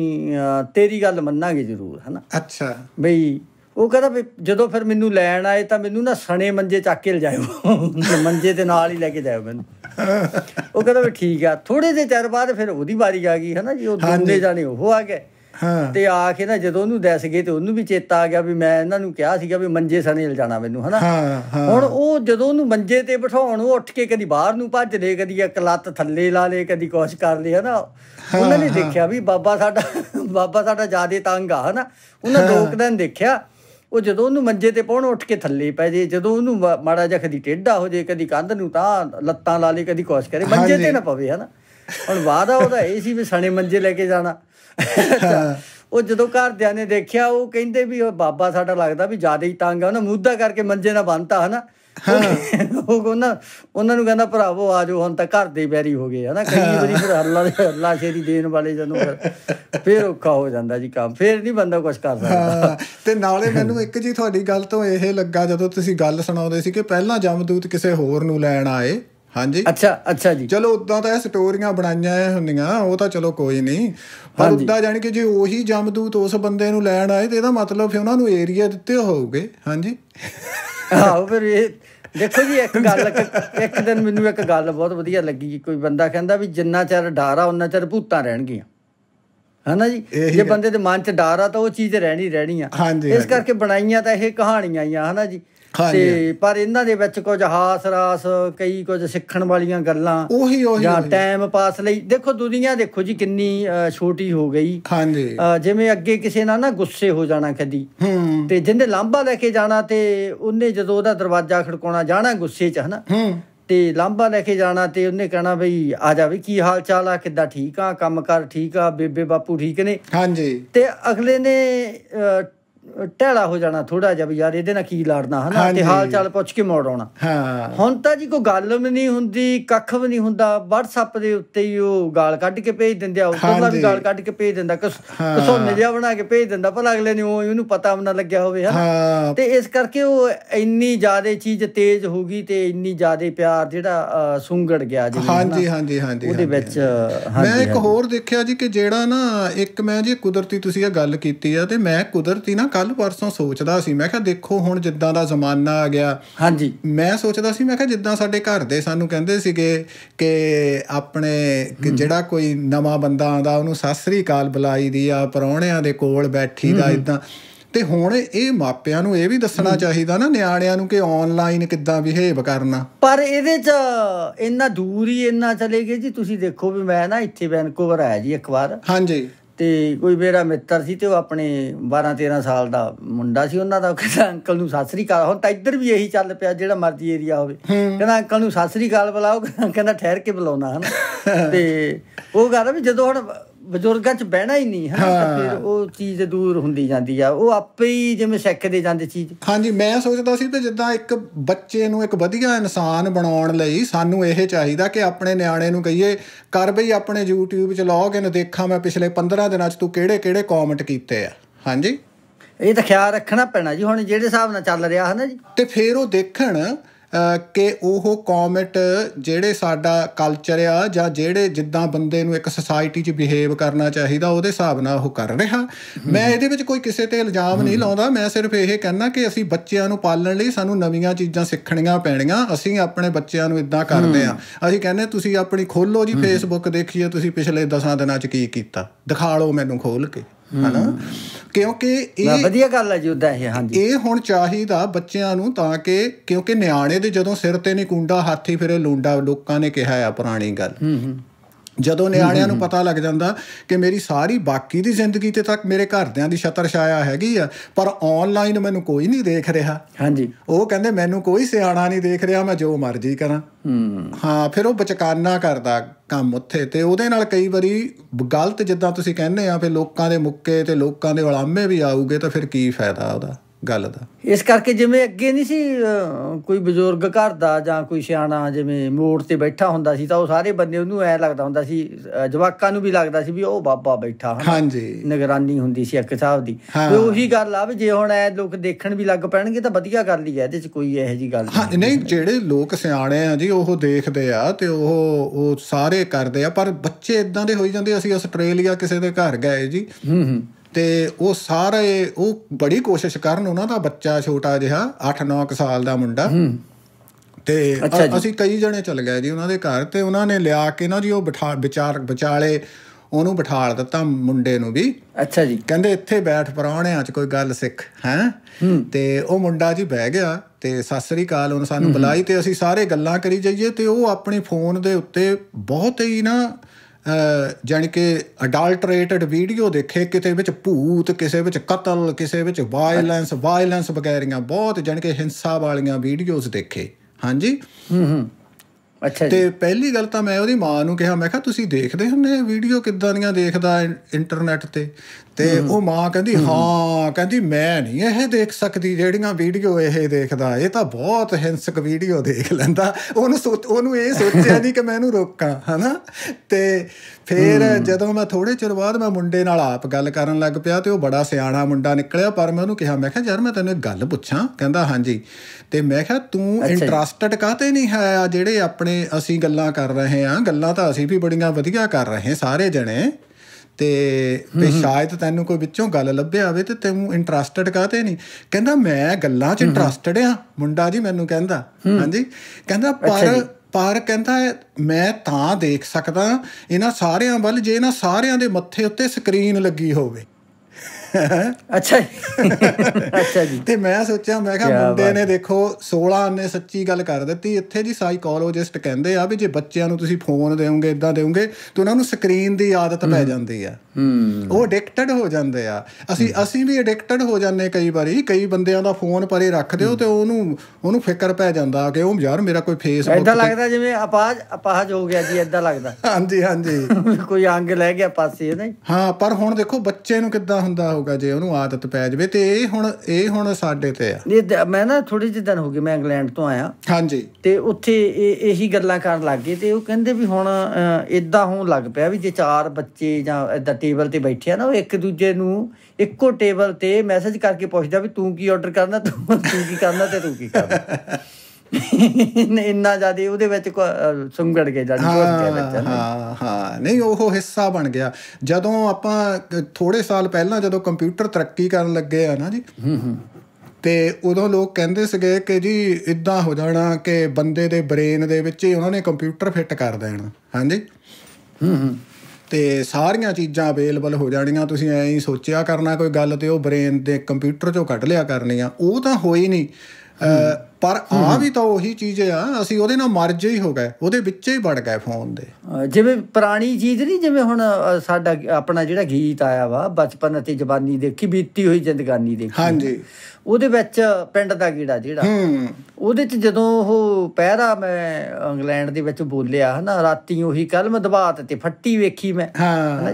ਤੇਰੀ ਗੱਲ ਮੰਨਾਂਗੇ ਜ਼ਰੂਰ ਹਨਾ ਅੱਛਾ ਬਈ ਉਹ ਕਹਿੰਦਾ ਵੀ ਜਦੋਂ ਫਿਰ ਮੈਨੂੰ ਲੈਣ ਆਏ ਤਾਂ ਮੈਨੂੰ ਨਾ ਸਣੇ ਮੰਜੇ ਚੱਕ ਕੇ ਲਿਜਾਇਓ ਮੰਜੇ ਦੇ ਨਾਲ ਹੀ ਲੈ ਕੇ ਜਾਇਓ ਮੈਨੂੰ ਉਹ ਕਹਿੰਦਾ ਵੀ ਠੀਕ ਆ ਥੋੜੇ ਜਿਹੇ ਚਿਰ ਬਾਅਦ ਫਿਰ ਉਹਦੀ ਵਾਰੀ ਆ ਗਈ ਹਨਾ ਜੀ ਉਹ ਦੋਨੇ ਜਾਣੇ ਉਹ ਆ ਗਏ ਤੇ ਆ ਕੇ ਨਾ ਜਦੋਂ ਉਹਨੂੰ ਦੱਸ ਗਏ ਤੇ ਉਹਨੂੰ ਵੀ ਚੇਤਾ ਆ ਗਿਆ ਵੀ ਮੈਂ ਇਹਨਾਂ ਨੂੰ ਕਿਹਾ ਸੀਗਾ ਵੀ ਮੰਜੇ ਸਣੇ ਲ ਜਾਣਾ ਮੈਨੂੰ ਹਨਾ ਹੁਣ ਉਹ ਜਦੋਂ ਉਹਨੂੰ ਮੰਜੇ ਤੇ ਬਿਠਾਉਣ ਉਹ ਉੱਠ ਕੇ ਕਦੀ ਬਾਹਰ ਨੂੰ ਭੱਜ ਲੇ ਕਦੀ ਇੱਕ ਲੱਤ ਥੱਲੇ ਲਾ ਲੇ ਕਦੀ ਕੋਸ਼ ਕਰ ਲੇ ਹਨਾ ਉਹਨਾਂ ਨੇ ਦੇਖਿਆ ਵੀ ਬਾਬਾ ਸਾਡਾ ਬਾਬਾ ਸਾਡਾ ਜਿਆਦੇ ਤੰਗ ਆ ਹਨਾ ਉਹਨਾਂ ਲੋਕ ਦਿਨ ਦੇਖਿਆ ਉਹ ਜਦੋਂ ਉਹਨੂੰ ਮੰਜੇ ਤੇ ਪਾਉਣ ਉੱਠ ਕੇ ਥੱਲੇ ਪੈ ਜੇ ਜਦੋਂ ਉਹਨੂੰ ਮਾੜਾ ਜਿਹਾ ਕਦੀ ਟੇਢਾ ਹੋ ਜੇ ਕਦੀ ਕੰਧ ਨੂੰ ਤਾਂ ਲੱਤਾਂ ਲਾ ਲੇ ਕਦੀ ਕੋਸ਼ ਕਰੇ ਮੰਜੇ ਤੇ ਨਾ ਪਵੇ ਹਨਾ ਹੁਣ ਵਾਦਾ ਉਹਦਾ ਇਹ ਸੀ ਵੀ ਸਣੇ ਮੰਜੇ ਲੈ ਕੇ ਜਾਣਾ ਉਹ ਜਦੋਂ ਘਰਦਿਆਂ ਨੇ ਦੇਖਿਆ ਉਹ ਕਹਿੰਦੇ ਵੀ ਉਹ ਬਾਬਾ ਸਾਡਾ ਲੱਗਦਾ ਵੀ ਜ਼ਿਆਦਾ ਹੀ ਤੰਗ ਆ ਉਹਨਾਂ ਮੁੱਦਾ ਕਰਕੇ ਮੰਜੇ ਨਾਲ ਬੰਨਤਾ ਹਨਾ ਉਹ ਉਹਨਾਂ ਉਹਨਾਂ ਨੂੰ ਕਹਿੰਦਾ ਭਰਾਵੋ ਆਜੋ ਹੁਣ ਤਾਂ ਘਰ ਦੇ ਬੈਰੀ ਹੋ ਗਏ ਹਨਾ ਕਈ ਵਾਰੀ ਫਿਰ ਅੱਲਾ ਦੇ ਅੱਲਾ ਸ਼ੇਰੀ ਦੇਣ ਵਾਲੇ ਜਨੂ ਫਿਰ ਫਿਰ ਔਖਾ ਹੋ ਜਾਂਦਾ ਜੀ ਕੰਮ ਫਿਰ ਨਹੀਂ ਬੰਦਾ ਕੁਝ ਕਰ ਸਕਦਾ ਤੇ ਨਾਲੇ ਮੈਨੂੰ ਇੱਕ ਜੀ ਤੁਹਾਡੀ ਗੱਲ ਤੋਂ ਇਹ ਲੱਗਾ ਜਦੋਂ ਤੁਸੀਂ ਗੱਲ ਸੁਣਾਉਂਦੇ ਸੀ ਕਿ ਪਹਿਲਾਂ ਜਮਦੂਤ ਕਿਸੇ ਹੋਰ ਨੂੰ ਲੈਣ ਆਏ ਹਾਂਜੀ ਅੱਛਾ ਅੱਛਾ ਜੀ ਚਲੋ ਉਦਾਂ ਤਾਂ ਇਹ ਸਟੋਰੀਆਂ ਬਣਾਈਆਂ ਹੁੰਦੀਆਂ ਉਹ ਤਾਂ ਚਲੋ ਕੋਈ ਨਹੀਂ ਪਰ ਉਦਾਂ ਜਾਣ ਕਿ ਜੇ ਉਹੀ ਜਮਦੂਤ ਉਸ ਬੰਦੇ ਨੂੰ ਲੈਣ ਆਏ ਤੇ ਇਹਦਾ ਮਤਲਬ ਫਿਰ ਉਹਨਾਂ ਨੂੰ ਏਰੀਆ ਦਿੱਤੇ ਹੋਊਗੇ ਹਾਂਜੀ ਆਹੋ ਫਿਰ ਇਹ ਦੇਖੋ ਜੀ ਇੱਕ ਗੱਲ ਇੱਕ ਦਿਨ ਮੈਨੂੰ ਇੱਕ ਗੱਲ ਬਹੁਤ ਵਧੀਆ ਲੱਗੀ ਕੋਈ ਬੰਦਾ ਕਹਿੰਦਾ ਵੀ ਜਿੰਨਾ ਚਿਰ ਆ ਉਹਨਾਂ ਚਿਰ ਭੂਤਾਂ ਰਹਿਣਗੀਆਂ ਹਨਾ ਜੀ ਜੇ ਬੰਦੇ ਦੇ ਮਨ 'ਚ ਡਰ ਆ ਤਾਂ ਉਹ ਚੀਜ਼ ਰਹਿਣੀ ਰਹਿਣੀ ਆ ਇਸ ਕਰਕੇ ਬਣਾਈਆਂ ਤਾਂ ਇਹ ਕਹਾਣੀਆਂ ਆ ਹਨਾ ਜੀ ਤੇ ਪਰ ਇਹਨਾਂ ਦੇ ਵਿੱਚ ਕੁਝ ਹਾਸ ਰਾਸ ਕਈ ਕੁਝ ਸਿੱਖਣ ਵਾਲੀਆਂ ਗੱਲਾਂ ਉਹੀ ਉਹੀ ਜਾਂ ਟਾਈਮ ਪਾਸ ਲਈ ਦੇਖੋ ਦੁਨੀਆ ਦੇਖੋ ਜੀ ਕਿੰਨੀ ਛੋਟੀ ਹੋ ਗਈ ਹਾਂਜੀ ਜਿਵੇਂ ਅੱਗੇ ਕਿਸੇ ਨਾਲ ਨਾ ਗੁੱਸੇ ਹੋ ਜਾਣਾ ਕਦੀ ਤੇ ਜਿੰਨੇ ਲਾਂਭਾ ਲੈ ਕੇ ਜਾਣਾ ਤੇ ਉਹਨੇ ਜਦੋਂ ਉਹਦਾ ਦਰਵਾਜ਼ਾ ਖੜਕਾਉਣਾ ਜਾਣਾ ਗੁੱਸੇ 'ਚ ਹਨਾ ਤੇ ਲਾਂਭਾ ਲੈ ਕੇ ਜਾਣਾ ਤੇ ਉਹਨੇ ਕਹਿਣਾ ਬਈ ਆ ਜਾ ਵੀ ਕੀ ਹਾਲ ਚਾਲ ਆ ਕਿੱਦਾਂ ਠੀਕ ਆ ਕੰਮ ਕਰ ਠੀਕ ਆ ਬੇਬੇ ਬਾਪੂ ਠੀਕ ਨੇ ਹਾਂਜੀ ਤੇ ਅਗਲੇ ਨੇ ਟੈਲਾ ਹੋ ਜਾਣਾ ਥੋੜਾ ਜਿਹਾ ਵੀ ਯਾਰ ਇਹਦੇ ਨਾਲ ਕੀ ਲੜਨਾ ਹਨਾ ਤੇ ਹਾਲ ਚਾਲ ਪੁੱਛ ਕੇ ਮੋੜ ਆਉਣਾ ਹਾਂ ਹੁਣ ਤਾਂ ਜੀ ਕੋਈ ਗੱਲ ਵੀ ਨਹੀਂ ਹੁੰਦੀ ਕੱਖ ਵੀ ਨਹੀਂ ਹੁੰਦਾ WhatsApp ਦੇ ਉੱਤੇ ਹੀ ਉਹ ਗਾਲ ਕੱਢ ਕੇ ਭੇਜ ਦਿੰਦੇ ਆ ਉਹਦਾ ਵੀ ਗਾਲ ਕੱਢ ਕੇ ਭੇਜ ਦਿੰਦਾ ਕਸੋਨੇ ਜਿਹਾ ਬਣਾ ਕੇ ਭੇਜ ਦਿੰਦਾ ਪਰ ਅਗਲੇ ਨੇ ਉਹ ਇਹਨੂੰ ਪਤਾ ਵੀ ਨਾ ਲੱਗਿਆ ਹੋਵੇ ਹਨਾ ਤੇ ਇਸ ਕਰਕੇ ਉਹ ਇੰਨੀ ਜ਼ਿਆਦਾ ਚੀਜ਼ ਤੇਜ਼ ਹੋ ਗਈ ਤੇ ਇੰਨੀ ਜ਼ਿਆਦਾ ਪਿਆਰ ਜਿਹੜਾ ਸੁੰਗੜ ਗਿਆ ਜੀ ਹਾਂਜੀ ਹਾਂਜੀ ਹਾਂਜੀ ਉਹਦੇ ਵਿੱਚ ਮੈਂ ਇੱਕ ਹੋਰ ਦੇਖਿਆ ਜੀ ਕਿ ਜਿਹੜਾ ਨਾ ਇੱਕ ਮੈਂ ਜੀ ਕੁਦਰਤੀ ਤੁਸੀਂ ਇਹ ਗੱਲ ਕੀਤੀ ਆ ਤੇ ਮੈਂ ਕੁਦਰਤੀ ਨਾ ਕੱਲ ਪਰਸੋਂ ਸੋਚਦਾ ਸੀ ਮੈਂ ਕਿਹਾ ਦੇਖੋ ਹੁਣ ਜਿੱਦਾਂ ਦਾ ਜ਼ਮਾਨਾ ਆ ਗਿਆ ਹਾਂਜੀ ਮੈਂ ਸੋਚਦਾ ਸੀ ਮੈਂ ਕਿਹਾ ਜਿੱਦਾਂ ਸਾਡੇ ਘਰ ਦੇ ਸਾਨੂੰ ਕਹਿੰਦੇ ਸੀਗੇ ਕਿ ਆਪਣੇ ਜਿਹੜਾ ਕੋਈ ਨਵਾਂ ਬੰਦਾ ਆਉਂਦਾ ਉਹਨੂੰ ਸਾਸਰੀ ਕਾਲ ਬੁਲਾਈ ਦੀ ਆ ਪਰੌਣਿਆਂ ਦੇ ਕੋਲ ਬੈਠੀ ਦਾ ਇਦਾਂ ਤੇ ਹੁਣ ਇਹ ਮਾਪਿਆਂ ਨੂੰ ਇਹ ਵੀ ਦੱਸਣਾ ਚਾਹੀਦਾ ਨਾ ਨਿਆਣਿਆਂ ਨੂੰ ਕਿ ਆਨਲਾਈਨ ਕਿੱਦਾਂ ਬਿਹੇਵ ਕਰਨਾ ਪਰ ਇਹਦੇ ਚ ਇੰਨਾ ਦੂਰ ਹੀ ਇੰਨਾ ਚਲੇ ਗਏ ਜੀ ਤੁਸੀਂ ਦੇਖੋ ਵੀ ਮੈਂ ਨਾ ਇੱਥੇ ਵੈਨਕੂਵਰ ਆਇਆ ਜੀ ਇੱਕ ਵਾਰ ਹਾਂਜੀ ਤੇ ਕੋਈ ਮੇਰਾ ਮਿੱਤਰ ਸੀ ਤੇ ਉਹ ਆਪਣੇ 12 13 ਸਾਲ ਦਾ ਮੁੰਡਾ ਸੀ ਉਹਨਾਂ ਦਾ ਕਹਿੰਦਾ ਅੰਕਲ ਨੂੰ ਸਤਿ ਸ੍ਰੀ ਅਕਾਲ ਹੁਣ ਤਾਂ ਇੱਧਰ ਵੀ ਇਹੀ ਚੱਲ ਪਿਆ ਜਿਹੜਾ ਮਰਜ਼ੀ ਏਰੀਆ ਹੋਵੇ ਕਹਿੰਦਾ ਅੰਕਲ ਨੂੰ ਸਤਿ ਸ੍ਰੀ ਅਕਾਲ ਬੁਲਾਓ ਕਹਿੰਦਾ ਠਹਿਰ ਕੇ ਬੁਲਾਉਣਾ ਹਨ ਤੇ ਉਹ ਕਹਦਾ ਵੀ ਜਦੋਂ ਹੁਣ ਬਜ਼ੁਰਗਾਂ 'ਚ ਬਹਿਣਾ ਹੀ ਨਹੀਂ ਹਾਂ ਫਿਰ ਉਹ ਚੀਜ਼ ਦੂਰ ਹੁੰਦੀ ਜਾਂਦੀ ਆ ਉਹ ਆਪੇ ਹੀ ਜਿਵੇਂ ਸਿੱਖਦੇ ਜਾਂਦੇ ਚੀਜ਼ ਹਾਂਜੀ ਮੈਂ ਸੋਚਦਾ ਸੀ ਤੇ ਜਿੱਦਾਂ ਇੱਕ ਬੱਚੇ ਨੂੰ ਇੱਕ ਵਧੀਆ ਇਨਸਾਨ ਬਣਾਉਣ ਲਈ ਸਾਨੂੰ ਇਹ ਚਾਹੀਦਾ ਕਿ ਆਪਣੇ ਨਿਆਣੇ ਨੂੰ ਕਹੀਏ ਕਰ ਬਈ ਆਪਣੇ YouTube 'ਚ ਲੌਗਇਨ ਦੇਖਾਂ ਮੈਂ ਪਿਛਲੇ 15 ਦਿਨਾਂ 'ਚ ਤੂੰ ਕਿਹੜੇ-ਕਿਹੜੇ ਕਮੈਂਟ ਕੀਤੇ ਆ ਹਾਂਜੀ ਇਹ ਤਾਂ ਖਿਆਲ ਰੱਖਣਾ ਪੈਣਾ ਜੀ ਹੁਣ ਜਿਹੜੇ ਹਿਸਾਬ ਨਾਲ ਚੱਲ ਰਿਹਾ ਹੈ ਨਾ ਜੀ ਤੇ ਫਿਰ ਉਹ ਦੇਖਣ ਕਿ ਉਹ ਕਮੈਂਟ ਜਿਹੜੇ ਸਾਡਾ ਕਲਚਰ ਆ ਜਾਂ ਜਿਹੜੇ ਜਿੱਦਾਂ ਬੰਦੇ ਨੂੰ ਇੱਕ ਸੋਸਾਇਟੀ 'ਚ ਬਿਹੇਵ ਕਰਨਾ ਚਾਹੀਦਾ ਉਹਦੇ ਹਿਸਾਬ ਨਾਲ ਉਹ ਕਰ ਰਿਹਾ ਮੈਂ ਇਹਦੇ ਵਿੱਚ ਕੋਈ ਕਿਸੇ ਤੇ ਇਲਜ਼ਾਮ ਨਹੀਂ ਲਾਉਂਦਾ ਮੈਂ ਸਿਰਫ ਇਹ ਕਹਿਣਾ ਕਿ ਅਸੀਂ ਬੱਚਿਆਂ ਨੂੰ ਪਾਲਣ ਲਈ ਸਾਨੂੰ ਨਵੀਆਂ ਚੀਜ਼ਾਂ ਸਿੱਖਣੀਆਂ ਪੈਣੀਆਂ ਅਸੀਂ ਆਪਣੇ ਬੱਚਿਆਂ ਨੂੰ ਇਦਾਂ ਕਰਦੇ ਆ ਅਸੀਂ ਕਹਿੰਦੇ ਤੁਸੀਂ ਆਪਣੀ ਖੋਲੋ ਜੀ ਫੇਸਬੁੱਕ ਦੇਖੀਏ ਤੁਸੀਂ ਪਿਛਲੇ 10 ਦਿਨਾਂ 'ਚ ਕੀ ਕੀਤਾ ਦਿਖਾ ਲਓ ਮੈਨੂੰ ਖੋਲ ਕੇ ਹਨਾ ਕਿਉਂਕਿ ਇਹ ਵਧੀਆ ਗੱਲ ਹੈ ਜੀ ਇਹ ਹਾਂਜੀ ਇਹ ਹੁਣ ਚਾਹੀਦਾ ਬੱਚਿਆਂ ਨੂੰ ਤਾਂ ਕਿ ਕਿਉਂਕਿ ਨਿਆਣੇ ਦੇ ਜਦੋਂ ਸਿਰ ਤੇ ਨਹੀਂ ਕੁੰਡਾ ਹਾਥੀ ਫਿਰੇ ਲੁੰਡਾ ਲੋਕਾਂ ਨੇ ਕਿਹਾ ਆ ਪੁਰਾਣੀ ਗੱਲ ਹੂੰ ਹੂੰ ਜਦੋਂ ਨਿਆਣਿਆਂ ਨੂੰ ਪਤਾ ਲੱਗ ਜਾਂਦਾ ਕਿ ਮੇਰੀ ਸਾਰੀ ਬਾਕੀ ਦੀ ਜ਼ਿੰਦਗੀ ਤੇ ਤੱਕ ਮੇਰੇ ਘਰਦਿਆਂ ਦੀ ਛਤਰ ਛਾਇਆ ਹੈਗੀ ਆ ਪਰ ਆਨਲਾਈਨ ਮੈਨੂੰ ਕੋਈ ਨਹੀਂ ਦੇਖ ਰਿਹਾ ਹਾਂਜੀ ਉਹ ਕਹਿੰਦੇ ਮੈਨੂੰ ਕੋਈ ਸਿਆਣਾ ਨਹੀਂ ਦੇਖ ਰਿਹਾ ਮੈਂ ਜੋ ਮਰਜ਼ੀ ਕਰਾਂ ਹਾਂ ਫਿਰ ਉਹ ਬਚਕਾਨਾ ਕਰਦਾ ਕੰਮ ਉੱਥੇ ਤੇ ਉਹਦੇ ਨਾਲ ਕਈ ਵਾਰੀ ਗਲਤ ਜਿੱਦਾਂ ਤੁਸੀਂ ਕਹਿੰਦੇ ਆ ਫਿਰ ਲੋਕਾਂ ਦੇ ਮੁੱਕੇ ਤੇ ਲੋਕਾਂ ਦੇ ਉਲਾਮੇ ਵੀ ਆਉਗੇ ਤਾਂ ਫਿਰ ਕੀ ਫਾਇਦਾ ਉਹਦਾ ਗੱਲ ਦਾ ਇਸ ਕਰਕੇ ਜਿਵੇਂ ਅੱਗੇ ਨਹੀਂ ਸੀ ਕੋਈ ਬਜ਼ੁਰਗ ਘਰ ਦਾ ਜਾਂ ਕੋਈ ਸਿਆਣਾ ਜਿਵੇਂ ਮੋੜ ਤੇ ਬੈਠਾ ਹੁੰਦਾ ਸੀ ਤਾਂ ਉਹ ਸਾਰੇ ਬੰਦੇ ਉਹਨੂੰ ਐ ਲੱਗਦਾ ਹੁੰਦਾ ਸੀ ਜਵਾਕਾਂ ਨੂੰ ਵੀ ਲੱਗਦਾ ਸੀ ਵੀ ਉਹ ਬਾਬਾ ਬੈਠਾ ਹਾਂ ਹਾਂਜੀ ਨਿਗਰਾਨੀ ਹੁੰਦੀ ਸੀ ਇੱਕ ਸਾਹਿਬ ਦੀ ਤੇ ਉਹੀ ਗੱਲ ਆ ਵੀ ਜੇ ਹੁਣ ਐ ਲੋਕ ਦੇਖਣ ਵੀ ਲੱਗ ਪੈਣਗੇ ਤਾਂ ਵਧੀਆ ਕਰ ਲਈ ਐ ਇਹਦੇ 'ਚ ਕੋਈ ਇਹੋ ਜੀ ਗੱਲ ਨਹੀਂ ਨਹੀਂ ਜਿਹੜੇ ਲੋਕ ਸਿਆਣੇ ਆ ਜੀ ਉਹ ਦੇਖਦੇ ਆ ਤੇ ਉਹ ਉਹ ਸਾਰੇ ਕਰਦੇ ਆ ਪਰ ਬੱਚੇ ਇਦਾਂ ਦੇ ਹੋਈ ਜਾਂਦੇ ਅਸੀਂ ਆਸਟ੍ਰੇਲੀਆ ਕਿਸੇ ਦੇ ਘਰ ਗਏ ਜੀ ਹੂੰ ਹੂੰ ਤੇ ਉਹ ਸਾਰੇ ਉਹ ਬੜੀ ਕੋਸ਼ਿਸ਼ ਕਰਨ ਉਹਨਾਂ ਦਾ ਬੱਚਾ ਛੋਟਾ ਜਿਹਾ 8-9 ਸਾਲ ਦਾ ਮੁੰਡਾ ਤੇ ਅਸੀਂ ਕਈ ਜਣੇ ਚੱਲ ਗਏ ਜੀ ਉਹਨਾਂ ਦੇ ਘਰ ਤੇ ਉਹਨਾਂ ਨੇ ਲਿਆ ਕੇ ਨਾ ਜੀ ਉਹ ਬਿਠਾ ਵਿਚਾਰ ਵਿਚਾਲੇ ਉਹਨੂੰ ਲ ਦਿੱਤਾ ਮੁੰਡੇ ਨੂੰ ਵੀ ਅੱਛਾ ਜੀ ਕਹਿੰਦੇ ਇੱਥੇ ਬੈਠ ਪਰਾਉਣਿਆਂ 'ਚ ਕੋਈ ਗੱਲ ਸਿੱਖ ਹੈ ਤੇ ਉਹ ਮੁੰਡਾ ਜੀ ਬਹਿ ਗਿਆ ਤੇ ਸਾਸਰੀ ਕਾਲ ਉਹਨ ਸਾਨੂੰ ਬੁਲਾਈ ਤੇ ਅਸੀਂ ਸਾਰੇ ਗੱਲਾਂ ਕਰੀ ਜਾਈਏ ਤੇ ਉਹ ਆਪਣੇ ਫੋਨ ਦੇ ਉੱਤੇ ਬਹੁਤ ਹੀ ਨਾ ਜਾਨੀ ਕਿ ਅਡਲਟਰੇਟਡ ਵੀਡੀਓ ਦੇਖੇ ਕਿਤੇ ਵਿੱਚ ਭੂਤ ਕਿਸੇ ਵਿੱਚ ਕਤਲ ਕਿਸੇ ਵਿੱਚ ਵਾਇਲੈਂਸ ਵਾਇਲੈਂਸ ਵਗੈਰੀਆਂ ਬਹੁਤ ਜਾਨੀ ਕਿ ਹਿੰਸਾ ਵਾਲੀਆਂ ਵੀਡੀਓਜ਼ ਦੇਖੇ ਹਾਂਜੀ ਹੂੰ ਹੂੰ ਅੱਛਾ ਜੀ ਤੇ ਪਹਿਲੀ ਗੱਲ ਤਾਂ ਮੈਂ ਉਹਦੀ ਮਾਂ ਨੂੰ ਕਿਹਾ ਮੈਂ ਕਿਹਾ ਤੁਸੀਂ ਦੇਖਦੇ ਹੁੰਦੇ ਵੀਡੀਓ ਕਿੱਦਾਂ ਦੀਆਂ ਦੇਖਦਾ ਇੰਟਰਨੈਟ ਤੇ ਤੇ ਉਹ ਮਾਂ ਕਹਿੰਦੀ ਹਾਂ ਕਹਿੰਦੀ ਮੈਂ ਨਹੀਂ ਇਹ ਦੇਖ ਸਕਦੀ ਜਿਹੜੀਆਂ ਵੀਡੀਓ ਇਹ ਦੇਖਦਾ ਇਹ ਤਾਂ ਬਹੁਤ ਹਿੰਸਕ ਵੀਡੀਓ ਦੇਖ ਲੈਂਦਾ ਉਹਨੂੰ ਉਹਨੂੰ ਇਹ ਸੋਚਿਆ ਨਹੀਂ ਕਿ ਮੈਂ ਇਹਨੂੰ ਰੋਕਾਂ ਹਨਾ ਤੇ ਫਿਰ ਜਦੋਂ ਮੈਂ ਥੋੜੇ ਚਿਰ ਬਾਅਦ ਮੈਂ ਮੁੰਡੇ ਨਾਲ ਆਪ ਗੱਲ ਕਰਨ ਲੱਗ ਪਿਆ ਤੇ ਉਹ ਬੜਾ ਸਿਆਣਾ ਮੁੰਡਾ ਨਿਕਲਿਆ ਪਰ ਮੈਂ ਉਹਨੂੰ ਕਿਹਾ ਮੈਂ ਕਿਹਾ ਯਾਰ ਮੈਂ ਤੈਨੂੰ ਇੱਕ ਗੱਲ ਪੁੱਛਾਂ ਕਹਿੰਦਾ ਹਾਂਜੀ ਤੇ ਮੈਂ ਕਿਹਾ ਤੂੰ ਇੰਟਰਸਟਡ ਕਾਤੇ ਨਹੀਂ ਹੈ ਆ ਜਿਹੜੇ ਆਪਣੇ ਅਸੀਂ ਗੱਲਾਂ ਕਰ ਰਹੇ ਆ ਗੱਲਾਂ ਤਾਂ ਅਸੀਂ ਵੀ ਬੜੀਆਂ ਵਧੀਆ ਕਰ ਰਹੇ ਸਾਰੇ ਜਣੇ ਤੇ ਵੀ ਸ਼ਾਇਦ ਤੈਨੂੰ ਕੋਈ ਵਿੱਚੋਂ ਗੱਲ ਲੱਭਿਆ ਆਵੇ ਤੇ ਤੈਨੂੰ ਇੰਟਰਸਟਡ ਕਾਤੇ ਨਹੀਂ ਕਹਿੰਦਾ ਮੈਂ ਗੱਲਾਂ 'ਚ ਇੰਟਰਸਟਡ ਆ ਮੁੰਡਾ ਜੀ ਮੈਨੂੰ ਕਹਿੰਦਾ ਹਾਂਜੀ ਕਹਿੰਦਾ ਪਰ ਪਰ ਕਹਿੰਦਾ ਮੈਂ ਤਾਂ ਦੇਖ ਸਕਦਾ ਇਹਨਾਂ ਸਾਰਿਆਂ ਵੱਲ ਜੇ ਇਹਨਾਂ ਸਾਰਿਆਂ ਦੇ ਮੱਥੇ ਉੱਤੇ ਸਕਰੀਨ ਲੱਗੀ ਹੋਵੇ ਅੱਛਾ ਅੱਛਾ ਜੀ ਤੇ ਮੈਂ ਸੋਚਿਆ ਮੈਂ ਕਿਹਾ ਮੁੰਡੇ ਨੇ ਦੇਖੋ 16 ਨੇ ਸੱਚੀ ਗੱਲ ਕਰ ਦਿੱਤੀ ਇੱਥੇ ਜੀ ਸਾਈਕੋਲੋਜਿਸਟ ਕਹਿੰਦੇ ਆ ਵੀ ਜੇ ਬੱਚਿਆਂ ਨੂੰ ਤੁਸੀਂ ਫੋਨ ਦੇਵੋਗੇ ਇਦਾਂ ਦੇਵੋਗੇ ਤਾਂ ਉਹਨਾਂ ਨੂੰ ਸਕਰੀਨ ਦੀ ਆਦਤ ਪੈ ਜਾਂਦੀ ਆ ਹੂੰ ਉਹ ਐਡਿਕਟਡ ਹੋ ਜਾਂਦੇ ਆ ਅਸੀਂ ਅਸੀਂ ਵੀ ਐਡਿਕਟਡ ਹੋ ਜਾਂਦੇ ਕਈ ਵਾਰੀ ਕਈ ਬੰਦਿਆਂ ਦਾ ਫੋਨ ਪਰੇ ਰੱਖ ਦਿਓ ਤੇ ਉਹਨੂੰ ਉਹਨੂੰ ਫਿਕਰ ਪੈ ਜਾਂਦਾ ਕਿ ਉਹ ਯਾਰ ਮੇਰਾ ਕੋਈ ਫੇਸਬੁੱਕ ਇਦਾਂ ਲੱਗਦਾ ਜਿਵੇਂ ਅਪਾਹਜ ਅਪਾਹਜ ਹੋ ਗਿਆ ਜੀ ਇਦਾਂ ਲੱਗਦਾ ਹਾਂਜੀ ਹਾਂਜੀ ਕੋਈ ਅੰਗ ਲੈ ਗਿਆ ਪਾਸੇ ਨਹੀਂ ਹਾਂ ਪਰ ਹੁਣ ਦੇਖੋ ਬੱਚੇ ਨੂੰ ਕਿੱਦਾਂ ਹੁੰਦਾ ਹੋਊਗਾ ਜੇ ਉਹਨੂੰ ਆਦਤ ਪੈ ਜਵੇ ਤੇ ਇਹ ਹੁਣ ਇਹ ਹੁਣ ਸਾਡੇ ਤੇ ਆ ਨਹੀਂ ਮੈਂ ਨਾ ਥੋੜੀ ਜਿਹੀ ਦਿਨ ਹੋ ਗਏ ਮੈਂ ਇੰਗਲੈਂਡ ਤੋਂ ਆਇਆ ਹਾਂਜੀ ਤੇ ਉੱਥੇ ਇਹ ਇਹੀ ਗੱਲਾਂ ਕਰਨ ਲੱਗ ਗਏ ਤੇ ਉਹ ਕਹਿੰਦੇ ਵੀ ਹੁਣ ਇਦਾਂ ਹੋਣ ਲੱਗ ਪਿਆ ਵੀ ਜੇ ਚਾਰ ਬੱਚੇ ਜਾਂ ਇਦਾਂ ਟੇਬਲ ਤੇ ਬੈਠੇ ਆ ਨਾ ਉਹ ਇੱਕ ਦੂਜੇ ਨੂੰ ਇੱਕੋ ਟੇਬਲ ਤੇ ਮੈਸੇਜ ਕਰਕੇ ਪੁੱਛਦਾ ਵੀ ਤੂੰ ਕੀ ਆਰਡਰ ਕਰਨਾ ਤੂੰ ਕੀ ਕਰਨਾ ਤੇ ਤੂੰ ਕੀ ਕਰਨਾ ਇੰਨਾ ਜ਼ਿਆਦਾ ਉਹਦੇ ਵਿੱਚ ਸੁੰਗੜ ਕੇ ਜਾਨੀ ਘੁਸ ਗਿਆ ਹਾਂ ਹਾਂ ਨਹੀਂ ਉਹ ਹਿੱਸਾ ਬਣ ਗਿਆ ਜਦੋਂ ਆਪਾਂ ਥੋੜੇ ਸਾਲ ਪਹਿਲਾਂ ਜਦੋਂ ਕੰਪਿਊਟਰ ਤਰੱਕੀ ਕਰਨ ਲੱਗੇ ਆ ਨਾ ਜੀ ਹੂੰ ਹੂੰ ਤੇ ਉਦੋਂ ਲੋਕ ਕਹਿੰਦੇ ਸੀਗੇ ਕਿ ਜੀ ਇਦਾਂ ਹੋ ਜਾਣਾ ਕਿ ਬੰਦੇ ਦੇ ਬ੍ਰੇਨ ਦੇ ਵਿੱਚ ਹੀ ਉਹਨਾਂ ਨੇ ਕੰਪਿਊਟਰ ਫਿੱਟ ਕਰ ਦੇਣਾ ਹਾਂਜੀ ਹੂੰ ਹੂੰ ਤੇ ਸਾਰੀਆਂ ਚੀਜ਼ਾਂ ਅਵੇਲੇਬਲ ਹੋ ਜਾਣੀਆਂ ਤੁਸੀਂ ਐਂ ਹੀ ਸੋਚਿਆ ਕਰਨਾ ਕੋਈ ਗੱਲ ਤੇ ਉਹ ਬ੍ਰੇਨ ਦੇ ਕੰਪਿਊਟਰ ਚੋਂ ਕੱਢ ਲਿਆ ਕਰਨੀ ਆ ਉਹ ਤਾਂ ਹੋਈ ਨਹੀਂ ਪਰ ਆ ਵੀ ਤਾਂ ਉਹੀ ਚੀਜ਼ ਆ ਅਸੀਂ ਉਹਦੇ ਨਾਲ ਮਰ ਹੀ ਹੋ ਗਏ ਉਹਦੇ ਵਿੱਚ ਹੀ ਵੜ ਗਏ ਫੋਨ ਦੇ ਜਿਵੇਂ ਪੁਰਾਣੀ ਚੀਜ਼ ਨਹੀਂ ਜਿਵੇਂ ਹੁਣ ਸਾਡਾ ਆਪਣਾ ਜਿਹੜਾ ਗੀਤ ਆਇਆ ਵਾ ਬਚਪਨ ਅਤੇ ਜਵਾਨੀ ਦੇਖੀ ਬੀਤੀ ਹੋਈ ਜ਼ਿੰਦਗਾਨੀ ਦੇਖੀ ਹਾਂਜੀ ਉਹਦੇ ਵਿੱਚ ਪਿੰਡ ਦਾ ਕੀੜਾ ਜਿਹੜਾ ਉਹਦੇ ਚ ਜਦੋਂ ਉਹ ਪਹਿਰਾ ਮੈਂ ਇੰਗਲੈਂਡ ਦੇ ਵਿੱਚ ਬੋਲਿਆ ਹਨਾ ਰਾਤੀ ਉਹੀ ਕਲਮ ਦਬਾਤ ਤੇ ਫੱਟੀ ਵੇਖੀ ਮੈਂ ਹਾਂ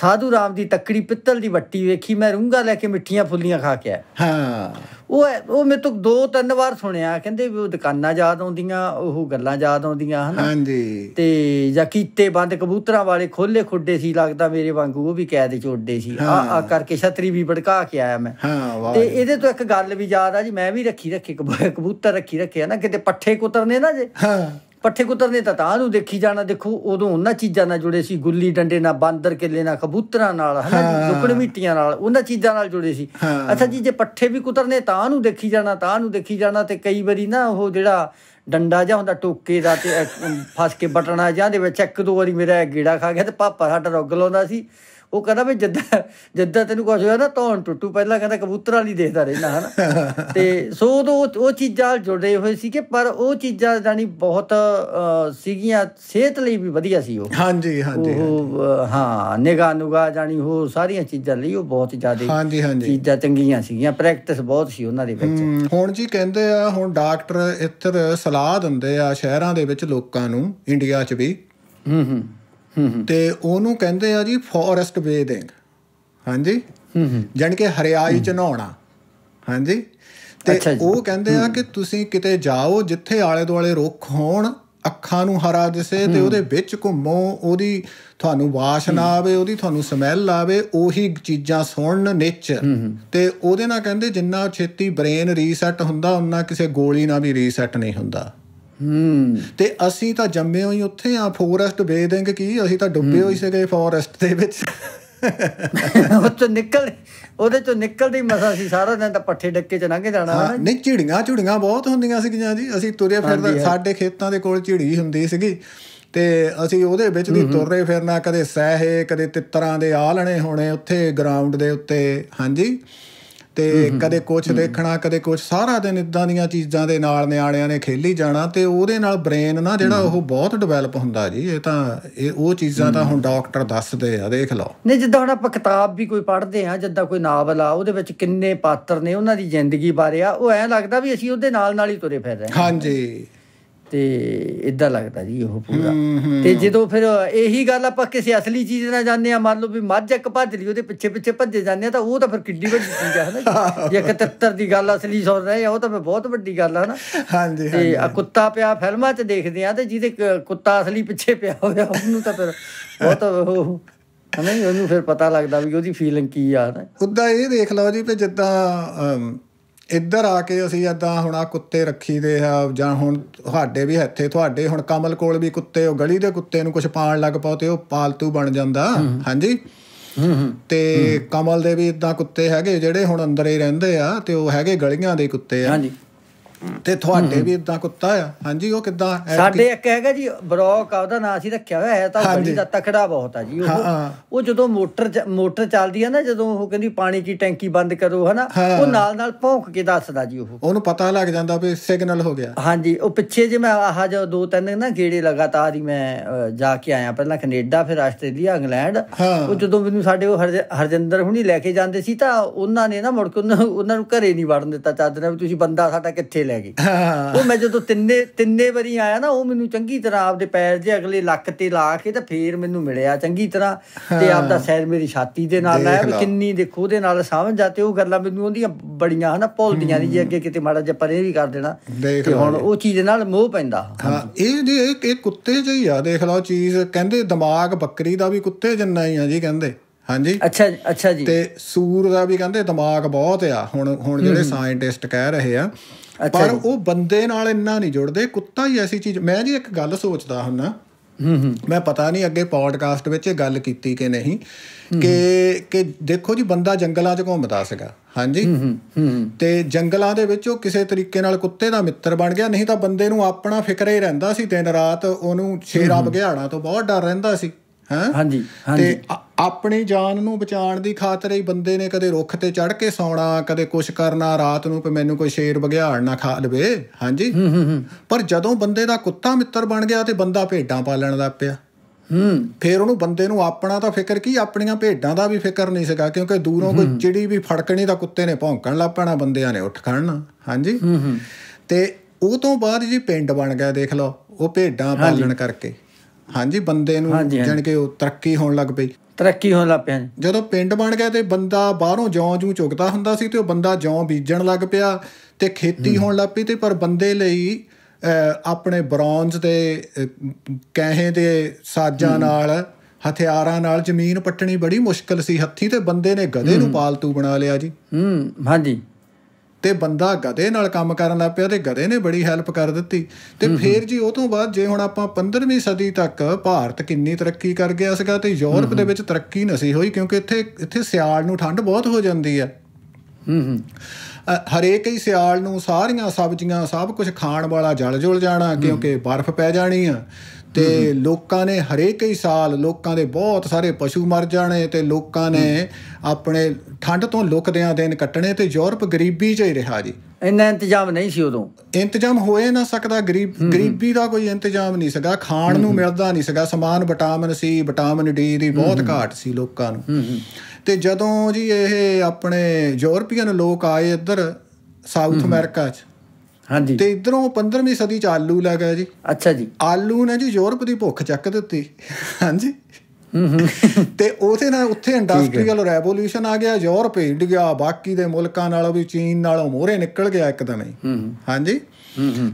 ਸਾਧੂ ਰਾਮ ਦੀ ਤੱਕੜੀ ਪਿੱਤਲ ਦੀ ਵੱਟੀ ਵੇਖੀ ਮੈਂ ਰੂੰਗਾ ਲੈ ਕੇ ਮਿੱਠੀਆਂ ਫੁੱਲੀਆਂ ਖਾ ਕੇ ਆਇਆ ਹਾਂ ਉਹ ਉਹ ਮੈਂ ਤੱਕ ਦੋ ਤਿੰਨ ਵਾਰ ਸੁਣਿਆ ਕਹਿੰਦੇ ਵੀ ਉਹ ਦੁਕਾਨਾਂ ਯਾਦ ਆਉਂਦੀਆਂ ਉਹ ਗੱਲਾਂ ਯਾਦ ਆਉਂਦੀਆਂ ਹਨ ਹਾਂਜੀ ਤੇ ਜਾਂ ਕੀਤੇ ਬੰਦ ਕਬੂਤਰਾਂ ਵਾਲੇ ਖੋਲੇ ਖੁੱਡੇ ਸੀ ਲੱਗਦਾ ਮੇਰੇ ਵਾਂਗੂ ਉਹ ਵੀ ਕੈਦ ਚ ਉੱਡੇ ਸੀ ਆ ਆ ਕਰਕੇ ਛਤਰੀ ਵੀ ਭੜਕਾ ਕੇ ਆਇਆ ਮੈਂ ਹਾਂ ਵਾਹ ਤੇ ਇਹਦੇ ਤੋਂ ਇੱਕ ਗੱਲ ਵੀ ਯਾਦ ਆ ਜੀ ਮੈਂ ਵੀ ਰੱਖੀ ਰੱਖੇ ਕਬੂਤਰ ਰੱਖੀ ਰੱਖੇ ਆ ਨਾ ਕਿਤੇ ਪੱਠੇ ਕੁਤਰਨੇ ਨਾ ਜੇ ਹਾਂ ਪੱਠੇ ਨੇ ਤਾਂ ਤਾਂ ਨੂੰ ਦੇਖੀ ਜਾਣਾ ਦੇਖੋ ਉਦੋਂ ਉਹਨਾਂ ਚੀਜ਼ਾਂ ਨਾਲ ਜੁੜੇ ਸੀ ਗੁੱਲੀ ਡੰਡੇ ਨਾਲ ਬਾਂਦਰ ਕਿੱਲੇ ਨਾਲ ਕਬੂਤਰਾਂ ਨਾਲ ਹਨਾ ਲੁਕੜ ਮਿੱਟੀਆਂ ਨਾਲ ਉਹਨਾਂ ਚੀਜ਼ਾਂ ਨਾਲ ਜੁੜੇ ਸੀ ਅੱਛਾ ਜੀ ਜੇ ਪੱਠੇ ਵੀ ਕੁੱਤਰਨੇ ਤਾਂ ਨੂੰ ਦੇਖੀ ਜਾਣਾ ਤਾਂ ਨੂੰ ਦੇਖੀ ਜਾਣਾ ਤੇ ਕਈ ਵਾਰੀ ਨਾ ਉਹ ਜਿਹੜਾ ਡੰਡਾ ਜਾਂ ਹੁੰਦਾ ਟੋਕੇ ਦਾ ਤੇ ਫਸ ਕੇ ਬਟਣਾ ਜਾਂ ਦੇ ਵਿੱਚ ਇੱਕ ਦੋ ਵਾਰੀ ਮੇਰਾ ਢੀੜਾ ਖਾ ਗਿਆ ਤੇ ਪਾਪਾ ਸਾਡਾ ਰੁੱਗ ਲਾਉਂਦਾ ਸੀ ਉਹ ਕਹਿੰਦਾ ਵੀ ਜਿੱਦਾਂ ਜਿੱਦਾਂ ਤੈਨੂੰ ਕੁਝ ਹੋਇਆ ਨਾ ਤੌਣ ਟੁੱਟੂ ਪਹਿਲਾਂ ਕਹਿੰਦਾ ਕਬੂਤਰਾਂ ਲਈ ਦੇਖਦਾ ਰਹਿਣਾ ਹਨਾ ਤੇ ਸੋ ਉਹ ਉਹ ਚੀਜ਼ਾਂ ਜੁੜੇ ਹੋਏ ਸੀ ਕਿ ਪਰ ਉਹ ਚੀਜ਼ਾਂ ਜਾਨੀ ਬਹੁਤ ਸੀਗੀਆਂ ਸਿਹਤ ਲਈ ਵੀ ਵਧੀਆ ਸੀ ਉਹ ਹਾਂਜੀ ਹਾਂਜੀ ਹਾਂ ਨਿਗਾ ਨੁਗਾ ਜਾਨੀ ਉਹ ਸਾਰੀਆਂ ਚੀਜ਼ਾਂ ਲਈ ਉਹ ਬਹੁਤ ਜ਼ਿਆਦਾ ਹਾਂਜੀ ਹਾਂਜੀ ਚੀਜ਼ਾਂ ਚੰਗੀਆਂ ਸੀਗੀਆਂ ਪ੍ਰੈਕਟਿਸ ਬਹੁਤ ਸੀ ਉਹਨਾਂ ਦੇ ਵਿੱਚ ਹੁਣ ਜੀ ਕਹਿੰਦੇ ਆ ਹੁਣ ਡਾਕਟਰ ਇੱਥੇ ਸਲਾਹ ਦਿੰਦੇ ਆ ਸ਼ਹਿਰਾਂ ਦੇ ਵਿੱਚ ਲੋਕਾਂ ਨੂੰ ਇੰਡੀਆ 'ਚ ਵੀ ਹੂੰ ਹੂੰ ਤੇ ਉਹਨੂੰ ਕਹਿੰਦੇ ਆ ਜੀ ਫੋਰੈਸਟ ਬੇਦਿੰਗ ਹਾਂਜੀ ਜਾਨ ਕਿ ਹਰਿਆਈ ਚ ਨਹਾਉਣਾ ਹਾਂਜੀ ਤੇ ਉਹ ਕਹਿੰਦੇ ਆ ਕਿ ਤੁਸੀਂ ਕਿਤੇ ਜਾਓ ਜਿੱਥੇ ਆਲੇ ਦੁਆਲੇ ਰੁੱਖ ਹੋਣ ਅੱਖਾਂ ਨੂੰ ਹਰਾ ਦਿਸੇ ਤੇ ਉਹਦੇ ਵਿੱਚ ਘੁੰਮੋ ਉਹਦੀ ਤੁਹਾਨੂੰ ਵਾਸ਼ਨਾ ਆਵੇ ਉਹਦੀ ਤੁਹਾਨੂੰ ਸਮੈਲ ਆਵੇ ਉਹੀ ਚੀਜ਼ਾਂ ਸੁਣਨ ਨੇਚਰ ਤੇ ਉਹਦੇ ਨਾਲ ਕਹਿੰਦੇ ਜਿੰਨਾ ਛੇਤੀ ਬ੍ਰੇਨ ਰੀਸੈਟ ਹੁੰਦਾ ਉਹਨਾਂ ਕਿਸੇ ਗੋਲੀ ਨਾਲ ਵੀ ਰੀਸੈਟ ਨਹੀਂ ਹੁੰਦਾ ਹੂੰ ਤੇ ਅਸੀਂ ਤਾਂ ਜੰਮੇ ਹੋਈ ਉੱਥੇ ਆ ਫੋਰੈਸਟ ਵੇਦਿੰਗ ਕੀ ਅਸੀਂ ਤਾਂ ਡੁੱਬੇ ਹੋਈ ਸੀਗੇ ਫੋਰੈਸਟ ਦੇ ਵਿੱਚ ਉਹ ਤੋਂ ਨਿਕਲ ਉਹਦੇ ਤੋਂ ਨਿਕਲਦੀ ਮਸਾ ਸੀ ਸਾਰਾ ਦਿਨ ਤਾਂ ਪੱਠੇ ਡੱਕੇ ਚ ਲੰਘੇ ਜਾਣਾ ਹਾਂ ਨਹੀਂ ਝਿੜੀਆਂ ਝੁੜੀਆਂ ਬਹੁਤ ਹੁੰਦੀਆਂ ਸੀਗੀਆਂ ਜੀ ਅਸੀਂ ਤੁਰੇ ਫਿਰਦੇ ਸਾਡੇ ਖੇਤਾਂ ਦੇ ਕੋਲ ਝਿੜੀ ਹੁੰਦੀ ਸੀਗੀ ਤੇ ਅਸੀਂ ਉਹਦੇ ਵਿੱਚ ਵੀ ਤੁਰੇ ਫਿਰਨਾ ਕਦੇ ਸਹਿਹੇ ਕਦੇ ਤਿੱਤਰਾਂ ਦੇ ਆਲਣੇ ਹੋਣੇ ਉੱਥੇ ਗਰਾਊਂਡ ਦੇ ਉੱਤੇ ਹਾਂਜੀ ਤੇ ਕਦੇ ਕੁਝ ਦੇਖਣਾ ਕਦੇ ਕੁਝ ਸਾਰਾ ਦਿਨ ਇਦਾਂ ਦੀਆਂ ਚੀਜ਼ਾਂ ਦੇ ਨਾਲ ਨਿਆਣਿਆਂ ਨੇ ਖੇਲੀ ਜਾਣਾ ਤੇ ਉਹਦੇ ਨਾਲ ਬ੍ਰੇਨ ਨਾ ਜਿਹੜਾ ਉਹ ਬਹੁਤ ਡਿਵੈਲਪ ਹੁੰਦਾ ਜੀ ਇਹ ਤਾਂ ਇਹ ਉਹ ਚੀਜ਼ਾਂ ਤਾਂ ਹੁਣ ਡਾਕਟਰ ਦੱਸਦੇ ਆ ਦੇਖ ਲਓ ਨਹੀਂ ਜਿੱਦਾਂ ਹੁਣ ਆਪਾਂ ਕਿਤਾਬ ਵੀ ਕੋਈ ਪੜ੍ਹਦੇ ਆ ਜਿੱਦਾਂ ਕੋਈ ਨਾਵਲ ਆ ਉਹਦੇ ਵਿੱਚ ਕਿੰਨੇ ਪਾਤਰ ਨੇ ਉਹਨਾਂ ਦੀ ਜ਼ਿੰਦਗੀ ਬਾਰੇ ਆ ਉਹ ਐਂ ਲੱਗਦਾ ਵੀ ਅਸੀਂ ਉਹਦੇ ਨਾਲ ਨਾਲ ਹੀ ਤੁਰੇ ਫਿਰ ਰਹੇ ਹਾਂ ਹਾਂਜੀ ਤੇ ਇਦਾਂ ਲੱਗਦਾ ਜੀ ਉਹ ਪੂਰਾ ਤੇ ਜਦੋਂ ਫਿਰ ਇਹੀ ਗੱਲ ਆਪਾਂ ਕਿਸੇ ਅਸਲੀ ਚੀਜ਼ ਨਾਲ ਜਾਂਦੇ ਆ ਮੰਨ ਲਓ ਵੀ ਮੱਝ ਇੱਕ ਭੱਜ ਲਈ ਉਹਦੇ ਪਿੱਛੇ ਪਿੱਛੇ ਭੱਜੇ ਜਾਂਦੇ ਆ ਤਾਂ ਉਹ ਤਾਂ ਫਿਰ ਕਿੱਡੀ ਵੱਡੀ ਚੀਜ਼ ਆ ਹਨਾ ਜੇ 71 ਦੀ ਗੱਲ ਅਸਲੀ ਸੁਣ ਰਹੇ ਆ ਉਹ ਤਾਂ ਫਿਰ ਬਹੁਤ ਵੱਡੀ ਗੱਲ ਆ ਹਨਾ ਹਾਂਜੀ ਤੇ ਆ ਕੁੱਤਾ ਪਿਆ ਫਿਲਮਾਂ 'ਚ ਦੇਖਦੇ ਆ ਤੇ ਜਿਹਦੇ ਕੁੱਤਾ ਅਸਲੀ ਪਿੱਛੇ ਪਿਆ ਹੋਇਆ ਉਹਨੂੰ ਤਾਂ ਫਿਰ ਬਹੁਤ ਹਨਾ ਉਹਨੂੰ ਫਿਰ ਪਤਾ ਲੱਗਦਾ ਵੀ ਉਹਦੀ ਫੀਲਿੰਗ ਕੀ ਆ ਨਾ ਉਦਾਂ ਇਹ ਦੇਖ ਲਓ ਜੀ ਤੇ ਜਿੱਦਾਂ ਇੱਧਰ ਆ ਕੇ ਅਸੀਂ ਇਦਾਂ ਹੁਣ ਆ ਕੁੱਤੇ ਰੱਖੀ ਦੇ ਆ ਜਾਂ ਹੁਣ ਤੁਹਾਡੇ ਵੀ ਇੱਥੇ ਤੁਹਾਡੇ ਹੁਣ ਕਮਲ ਕੋਲ ਵੀ ਕੁੱਤੇ ਉਹ ਗਲੀ ਦੇ ਕੁੱਤੇ ਨੂੰ ਕੁਝ ਪਾਣ ਲੱਗ ਪਾਉ ਤੇ ਉਹ ਪਾਲਤੂ ਬਣ ਜਾਂਦਾ ਹਾਂਜੀ ਤੇ ਕਮਲ ਦੇ ਵੀ ਇਦਾਂ ਕੁੱਤੇ ਹੈਗੇ ਜਿਹੜੇ ਹੁਣ ਅੰਦਰ ਹੀ ਰਹਿੰਦੇ ਆ ਤੇ ਉਹ ਹੈਗੇ ਗਲੀਆਂ ਦੇ ਕੁੱਤੇ ਆ ਹਾਂਜੀ ਤੇ ਤੁਹਾਡੇ ਵੀ ਇਦਾਂ ਕੁੱਤਾ ਆ ਹਾਂਜੀ ਉਹ ਕਿੱਦਾਂ ਸਾਡੇ ਇੱਕ ਹੈਗਾ ਜੀ ਬਰੌਕ ਆ ਉਹਦਾ ਨਾਂ ਸੀ ਰੱਖਿਆ ਹੋਇਆ ਹੈ ਤਾਂ ਬੜੀ ਦਾ ਤਖੜਾ ਬਹੁਤ ਆ ਜੀ ਉਹ ਉਹ ਜਦੋਂ ਮੋਟਰ ਮੋਟਰ ਚੱਲਦੀ ਆ ਨਾ ਜਦੋਂ ਉਹ ਕਹਿੰਦੀ ਪਾਣੀ ਦੀ ਟੈਂਕੀ ਬੰਦ ਕਰੋ ਹਨਾ ਉਹ ਨਾਲ ਨਾਲ ਭੌਂਕ ਕੇ ਦੱਸਦਾ ਜੀ ਉਹ ਉਹਨੂੰ ਪਤਾ ਲੱਗ ਜਾਂਦਾ ਵੀ ਸਿਗਨਲ ਹੋ ਗਿਆ ਹਾਂਜੀ ਉਹ ਪਿੱਛੇ ਜੇ ਮੈਂ ਆਹ ਜੋ ਦੋ ਤਿੰਨ ਨਾ ਗੇੜੇ ਲਗਾਤਾਰ ਹੀ ਮੈਂ ਜਾ ਕੇ ਆਇਆ ਪਹਿਲਾਂ ਕੈਨੇਡਾ ਫਿਰ ਆਸਟ੍ਰੇਲੀਆ ਇੰਗਲੈਂਡ ਉਹ ਜਦੋਂ ਮੈਨੂੰ ਸਾਡੇ ਉਹ ਹਰਜਿੰਦਰ ਹੁਣੀ ਲੈ ਕੇ ਜਾਂਦੇ ਸੀ ਤਾਂ ਉਹਨਾਂ ਨੇ ਨਾ ਮੁੜ ਕੇ ਉਹਨਾਂ ਨੂੰ ਘਰੇ ਨਹੀਂ ਵੜਨ ਦਿੱਤਾ ਚਾਦਰ ਵੀ ਤੁਸੀਂ ਬੰਦਾ ਸਾਡਾ ਕਿੱਥੇ ਲੈ ਗਈ ਉਹ ਮੈਂ ਜਦੋਂ ਤਿੰਨੇ ਤਿੰਨੇ ਵਾਰੀ ਆਇਆ ਨਾ ਉਹ ਮੈਨੂੰ ਚੰਗੀ ਤਰ੍ਹਾਂ ਆਪਦੇ ਪੈਰ ਦੇ ਅਗਲੇ ਲੱਕ ਤੇ ਲਾ ਕੇ ਤਾਂ ਫੇਰ ਮੈਨੂੰ ਮਿਲਿਆ ਚੰਗੀ ਤਰ੍ਹਾਂ ਤੇ ਆਪਦਾ ਸੈਰ ਮੇਰੀ ਛਾਤੀ ਦੇ ਨਾਲ ਲਾਇਆ ਵੀ ਕਿੰਨੀ ਦੇਖੋ ਦੇ ਨਾਲ ਸਮਝ ਤੇ ਉਹ ਗੱਲਾਂ ਮੈਨੂੰ ਉਹਦੀਆਂ ਬੜੀਆਂ ਹਨਾ ਭੁੱਲਦੀਆਂ ਨਹੀਂ ਜੇ ਅੱਗੇ ਕਿਤੇ ਮਾੜਾ ਜਿਹਾ ਪਰੇ ਵੀ ਕਰ ਦੇਣਾ ਤੇ ਹੁਣ ਉਹ ਚੀਜ਼ ਨਾਲ ਮੋਹ ਪੈਂਦਾ ਹਾਂ ਇਹ ਇੱਕ ਇੱਕ ਕੁੱਤੇ ਜਿਹੀ ਆ ਦੇਖ ਲਓ ਚੀਜ਼ ਕਹਿੰਦੇ ਦਿਮਾਗ ਬੱਕਰੀ ਦਾ ਵੀ ਕੁੱਤੇ ਜਿੰਨਾ ਹੀ ਆ ਜੀ ਕਹਿੰਦੇ ਹਾਂਜੀ ਅੱਛਾ ਅੱਛਾ ਜੀ ਤੇ ਸੂਰ ਦਾ ਵੀ ਕਹਿੰਦੇ ਦਿਮਾਗ ਬਹੁਤ ਆ ਹੁਣ ਹੁਣ ਜਿਹੜੇ ਸਾਇੰਟਿਸਟ ਕਹਿ ਰਹੇ ਆ ਪਰ ਉਹ ਬੰਦੇ ਨਾਲ ਇੰਨਾ ਨਹੀਂ ਜੁੜਦੇ ਕੁੱਤਾ ਹੀ ਐਸੀ ਚੀਜ਼ ਮੈਂ ਜੀ ਇੱਕ ਗੱਲ ਸੋਚਦਾ ਹੁੰਨਾ ਹੂੰ ਹੂੰ ਮੈਂ ਪਤਾ ਨਹੀਂ ਅੱਗੇ ਪੌਡਕਾਸਟ ਵਿੱਚ ਇਹ ਗੱਲ ਕੀਤੀ ਕਿ ਨਹੀਂ ਕਿ ਕਿ ਦੇਖੋ ਜੀ ਬੰਦਾ ਜੰਗਲਾਂ 'ਚ ਘੁੰਮਦਾ ਸੀਗਾ ਹਾਂਜੀ ਤੇ ਜੰਗਲਾਂ ਦੇ ਵਿੱਚ ਉਹ ਕਿਸੇ ਤਰੀਕੇ ਨਾਲ ਕੁੱਤੇ ਦਾ ਮਿੱਤਰ ਬਣ ਗਿਆ ਨਹੀਂ ਤਾਂ ਬੰਦੇ ਨੂੰ ਆਪਣਾ ਫਿਕਰ ਹੀ ਰਹਿੰਦਾ ਸੀ ਦਿਨ ਰਾਤ ਉਹਨੂੰ ਸ਼ੇਰਾ ਬਗਿਆੜਾਂ ਤੋਂ ਬਹੁਤ ਡਰ ਰਹਿੰਦਾ ਸੀ ਹਾਂ ਹਾਂਜੀ ਹਾਂਜੀ ਤੇ ਆਪਣੀ ਜਾਨ ਨੂੰ ਬਚਾਉਣ ਦੀ ਖਾਤਰ ਹੀ ਬੰਦੇ ਨੇ ਕਦੇ ਰੁੱਖ ਤੇ ਚੜ ਕੇ ਸੌਣਾ ਕਦੇ ਕੁਛ ਕਰਨਾ ਰਾਤ ਨੂੰ ਕਿ ਮੈਨੂੰ ਕੋਈ ਸ਼ੇਰ ਬਗਿਆੜ ਨਾ ਖਾ ਲਵੇ ਹਾਂਜੀ ਹੂੰ ਹੂੰ ਪਰ ਜਦੋਂ ਬੰਦੇ ਦਾ ਕੁੱਤਾ ਮਿੱਤਰ ਬਣ ਗਿਆ ਤੇ ਬੰਦਾ ਭੇਡਾਂ ਪਾਲਣ ਦਾ ਪਿਆ ਹੂੰ ਫੇਰ ਉਹਨੂੰ ਬੰਦੇ ਨੂੰ ਆਪਣਾ ਤਾਂ ਫਿਕਰ ਕੀ ਆਪਣੀਆਂ ਭੇਡਾਂ ਦਾ ਵੀ ਫਿਕਰ ਨਹੀਂ ਸਕਾ ਕਿਉਂਕਿ ਦੂਰੋਂ ਕੋਈ ਚਿੜੀ ਵੀ ਫੜਕਣੀ ਤਾਂ ਕੁੱਤੇ ਨੇ ਭੌਂਕਣ ਲੱਗ ਪੈਣਾ ਬੰਦਿਆਂ ਨੇ ਉੱਠ ਖੜਨਾ ਹਾਂਜੀ ਹੂੰ ਹੂੰ ਤੇ ਉਹ ਤੋਂ ਬਾਅਦ ਜੀ ਪਿੰਡ ਬਣ ਗਿਆ ਦੇਖ ਲਓ ਉਹ ਭੇਡਾਂ ਪਾਲਣ ਕਰਕੇ ਹਾਂਜੀ ਬੰਦੇ ਨੂੰ ਜਣ ਕੇ ਉਹ ਤਰੱਕੀ ਹੋਣ ਲੱਗ ਪਈ ਤਰੱਕੀ ਹੋਣ ਲੱਗ ਪਿਆ ਜਦੋਂ ਪਿੰਡ ਬਣ ਗਿਆ ਤੇ ਬੰਦਾ ਬਾਹਰੋਂ ਜੌਂ ਜੂ ਚੁਗਦਾ ਹੁੰਦਾ ਸੀ ਤੇ ਉਹ ਬੰਦਾ ਜੌਂ ਬੀਜਣ ਲੱਗ ਪਿਆ ਤੇ ਖੇਤੀ ਹੋਣ ਲੱਗ ਪਈ ਤੇ ਪਰ ਬੰਦੇ ਲਈ ਆਪਣੇ ਬ੍ਰੌਂਜ਼ ਦੇ ਕਹੇ ਦੇ ਸਾਜ਼ਾਂ ਨਾਲ ਹਥਿਆਰਾਂ ਨਾਲ ਜ਼ਮੀਨ ਪੱਟਣੀ ਬੜੀ ਮੁਸ਼ਕਲ ਸੀ ਹੱਥੀ ਤੇ ਬੰਦੇ ਨੇ ਗਧੇ ਨੂੰ ਪਾਲਤੂ ਬਣਾ ਲਿਆ ਜੀ ਹੂੰ ਹਾਂਜੀ ਤੇ ਬੰਦਾ ਗਧੇ ਨਾਲ ਕੰਮ ਕਰਨ ਲੱਗ ਪਿਆ ਤੇ ਗਧੇ ਨੇ ਬੜੀ ਹੈਲਪ ਕਰ ਦਿੱਤੀ ਤੇ ਫੇਰ ਜੀ ਉਹ ਤੋਂ ਬਾਅਦ ਜੇ ਹੁਣ ਆਪਾਂ 15ਵੀਂ ਸਦੀ ਤੱਕ ਭਾਰਤ ਕਿੰਨੀ ਤਰੱਕੀ ਕਰ ਗਿਆ ਸੀਗਾ ਤੇ ਯੂਰਪ ਦੇ ਵਿੱਚ ਤਰੱਕੀ ਨਹੀਂ ਸੀ ਹੋਈ ਕਿਉਂਕਿ ਇੱਥੇ ਇੱਥੇ ਸਿਆਲ ਨੂੰ ਠੰਡ ਬਹੁਤ ਹੋ ਜਾਂਦੀ ਹੈ ਹੂੰ ਹੂੰ ਹਰੇਕ ਹੀ ਸਿਆਲ ਨੂੰ ਸਾਰੀਆਂ ਸਬਜ਼ੀਆਂ ਸਭ ਕੁਝ ਖਾਣ ਵਾਲਾ ਜਲ ਜੁਲ ਜਾਣਾ ਕਿਉਂਕਿ ਬਰਫ਼ ਪੈ ਜਾਣੀ ਆ ਤੇ ਲੋਕਾਂ ਨੇ ਹਰੇਕ ਹੀ ਸਾਲ ਲੋਕਾਂ ਦੇ ਬਹੁਤ ਸਾਰੇ ਪਸ਼ੂ ਮਰ ਜਾਣੇ ਤੇ ਲੋਕਾਂ ਨੇ ਆਪਣੇ ਠੰਡ ਤੋਂ ਲੁਕਦਿਆਂ ਦਿਨ ਕੱਟਣੇ ਤੇ ਯੂਰਪ ਗਰੀਬੀ 'ਚ ਹੀ ਰਿਹਾ ਜੀ ਇੰਨਾ ਇੰਤਜ਼ਾਮ ਨਹੀਂ ਸੀ ਉਦੋਂ ਇੰਤਜ਼ਾਮ ਹੋਏ ਨਾ ਸਕਦਾ ਗਰੀਬ ਗਰੀਬੀ ਦਾ ਕੋਈ ਇੰਤਜ਼ਾਮ ਨਹੀਂ ਸਕਾ ਖਾਣ ਨੂੰ ਮਿਲਦਾ ਨਹੀਂ ਸਕਾ ਸਮਾਨ ਵਿਟਾਮਿਨ ਸੀ ਵਿਟਾਮਿਨ ਡੀ ਦੀ ਬਹੁਤ ਘਾਟ ਸੀ ਲੋਕਾਂ ਨੂੰ ਤੇ ਜਦੋਂ ਜੀ ਇਹ ਆਪਣੇ ਯੂਰਪੀਅਨ ਲੋਕ ਆਏ ਇੱਧਰ ਸਾਊਥ ਅਮਰੀਕਾ 'ਚ ਹਾਂਜੀ ਤੇ ਇਧਰੋਂ 15ਵੀਂ ਸਦੀ ਚ ਆਲੂ ਗਿਆ ਜੀ ਅੱਛਾ ਜੀ ਆਲੂ ਨੇ ਜੀ ਯੂਰਪ ਦੀ ਭੁੱਖ ਚੱਕ ਦਿੱਤੀ ਹਾਂਜੀ ਤੇ ਉਥੇ ਨਾਲ ਉਥੇ ਇੰਡਸਟਰੀਅਲ ਰੈਵੋਲੂਸ਼ਨ ਆ ਗਿਆ ਯੂਰਪ ਗਿਆ ਬਾਕੀ ਦੇ ਮੁਲਕਾਂ ਨਾਲੋਂ ਵੀ ਚੀਨ ਨਾਲੋਂ ਮੋਹਰੇ ਨਿਕਲ ਗਿਆ ਇੱਕ ਤਾਂ ਨਹੀਂ ਹਾਂਜੀ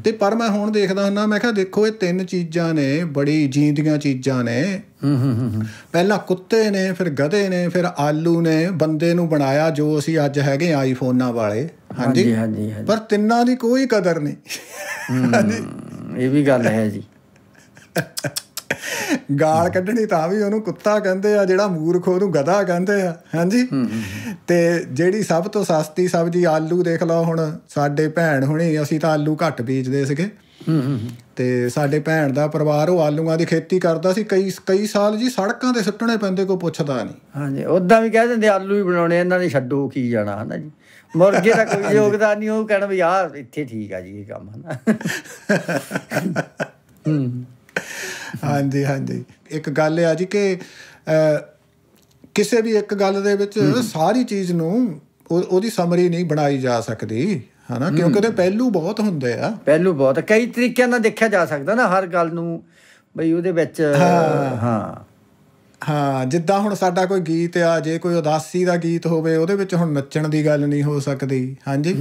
ਤੇ ਪਰ ਮੈਂ ਹੁਣ ਦੇਖਦਾ ਹੁੰਨਾ ਮੈਂ ਕਿਹਾ ਦੇਖੋ ਇਹ ਤਿੰਨ ਚੀਜ਼ਾਂ ਨੇ ਬੜੀ ਜੀਂਦੀਆਂ ਚੀਜ਼ਾਂ ਨੇ ਪਹਿਲਾਂ ਕੁੱਤੇ ਨੇ ਫਿਰ ਗਧੇ ਨੇ ਫਿਰ ਆਲੂ ਨੇ ਬੰਦੇ ਨੂੰ ਬਣਾਇਆ ਜੋ ਅਸੀਂ ਅੱਜ ਹੈਗੇ ਆਈਫੋਨਾਂ ਵਾਲੇ ਹਾਂਜੀ ਹਾਂਜੀ ਪਰ ਤਿੰਨਾਂ ਦੀ ਕੋਈ ਕਦਰ ਨਹੀਂ ਹਾਂਜੀ ਇਹ ਵੀ ਗੱਲ ਹੈ ਜੀ ਗਾਲ ਕੱਢਣੀ ਤਾਂ ਵੀ ਉਹਨੂੰ ਕੁੱਤਾ ਕਹਿੰਦੇ ਆ ਜਿਹੜਾ ਮੂਰਖ ਉਹਨੂੰ ਗਧਾ ਕਹਿੰਦੇ ਆ ਹਾਂਜੀ ਤੇ ਜਿਹੜੀ ਸਭ ਤੋਂ ਸਸਤੀ ਸਬਜ਼ੀ ਆਲੂ ਦੇਖ ਲਓ ਹੁਣ ਸਾਡੇ ਭੈਣ ਹੁਣੀ ਅਸੀਂ ਤਾਂ ਆਲੂ ਘੱਟ ਬੀਜਦੇ ਸੀਗੇ ਤੇ ਸਾਡੇ ਭੈਣ ਦਾ ਪਰਿਵਾਰ ਉਹ ਆਲੂਆਂ ਦੀ ਖੇਤੀ ਕਰਦਾ ਸੀ ਕਈ ਕਈ ਸਾਲ ਜੀ ਸੜਕਾਂ ਤੇ ਸੁੱਟਣੇ ਪੈਂਦੇ ਕੋ ਪੁੱਛਦਾ ਨਹੀਂ ਹਾਂਜੀ ਉਦਾਂ ਵੀ ਕਹਿ ਦਿੰਦੇ ਆਲੂ ਹੀ ਬਣਾਉਣੇ ਇਹਨਾਂ ਨੇ ਛੱਡੋ ਕੀ ਜਾਣਾ ਹਨਾ ਜੀ ਮੁਰਗੇ ਦਾ ਕੋਈ ਯੋਗਦਾਨ ਨਹੀਂ ਉਹ ਕਹਿਣਾ ਵੀ ਯਾਰ ਇੱਥੇ ਠੀਕ ਆ ਜੀ ਇਹ ਕੰਮ ਹਨਾ ਹੂੰ ਹਾਂਜੀ ਹਾਂਜੀ ਇੱਕ ਗੱਲ ਆ ਜੀ ਕਿ ਕਿਸੇ ਵੀ ਇੱਕ ਗੱਲ ਦੇ ਵਿੱਚ ਸਾਰੀ ਚੀਜ਼ ਨੂੰ ਉਹਦੀ ਸਮਰੀ ਨਹੀਂ ਬਣਾਈ ਜਾ ਸਕਦੀ ਹਨਾ ਕਿਉਂਕਿ ਉਹਦੇ ਪਹਿਲੂ ਬਹੁਤ ਹੁੰਦੇ ਆ ਪਹਿਲੂ ਬਹੁਤ ਕਈ ਤਰੀਕਿਆਂ ਨਾਲ ਦੇਖਿਆ ਜਾ ਸਕਦਾ ਨਾ ਹਰ ਗੱਲ ਨੂੰ ਬਈ ਉਹਦੇ ਵਿੱਚ ਹਾਂ ਹਾਂ ਜਿੱਦਾਂ ਹੁਣ ਸਾਡਾ ਕੋਈ ਗੀਤ ਆ ਜੇ ਕੋਈ ਉਦਾਸੀ ਦਾ ਗੀਤ ਹੋਵੇ ਉਹਦੇ ਵਿੱਚ ਹੁਣ ਨੱਚਣ ਦੀ ਗੱਲ ਨਹੀਂ ਹੋ ਸਕਦੀ ਹਾਂਜੀ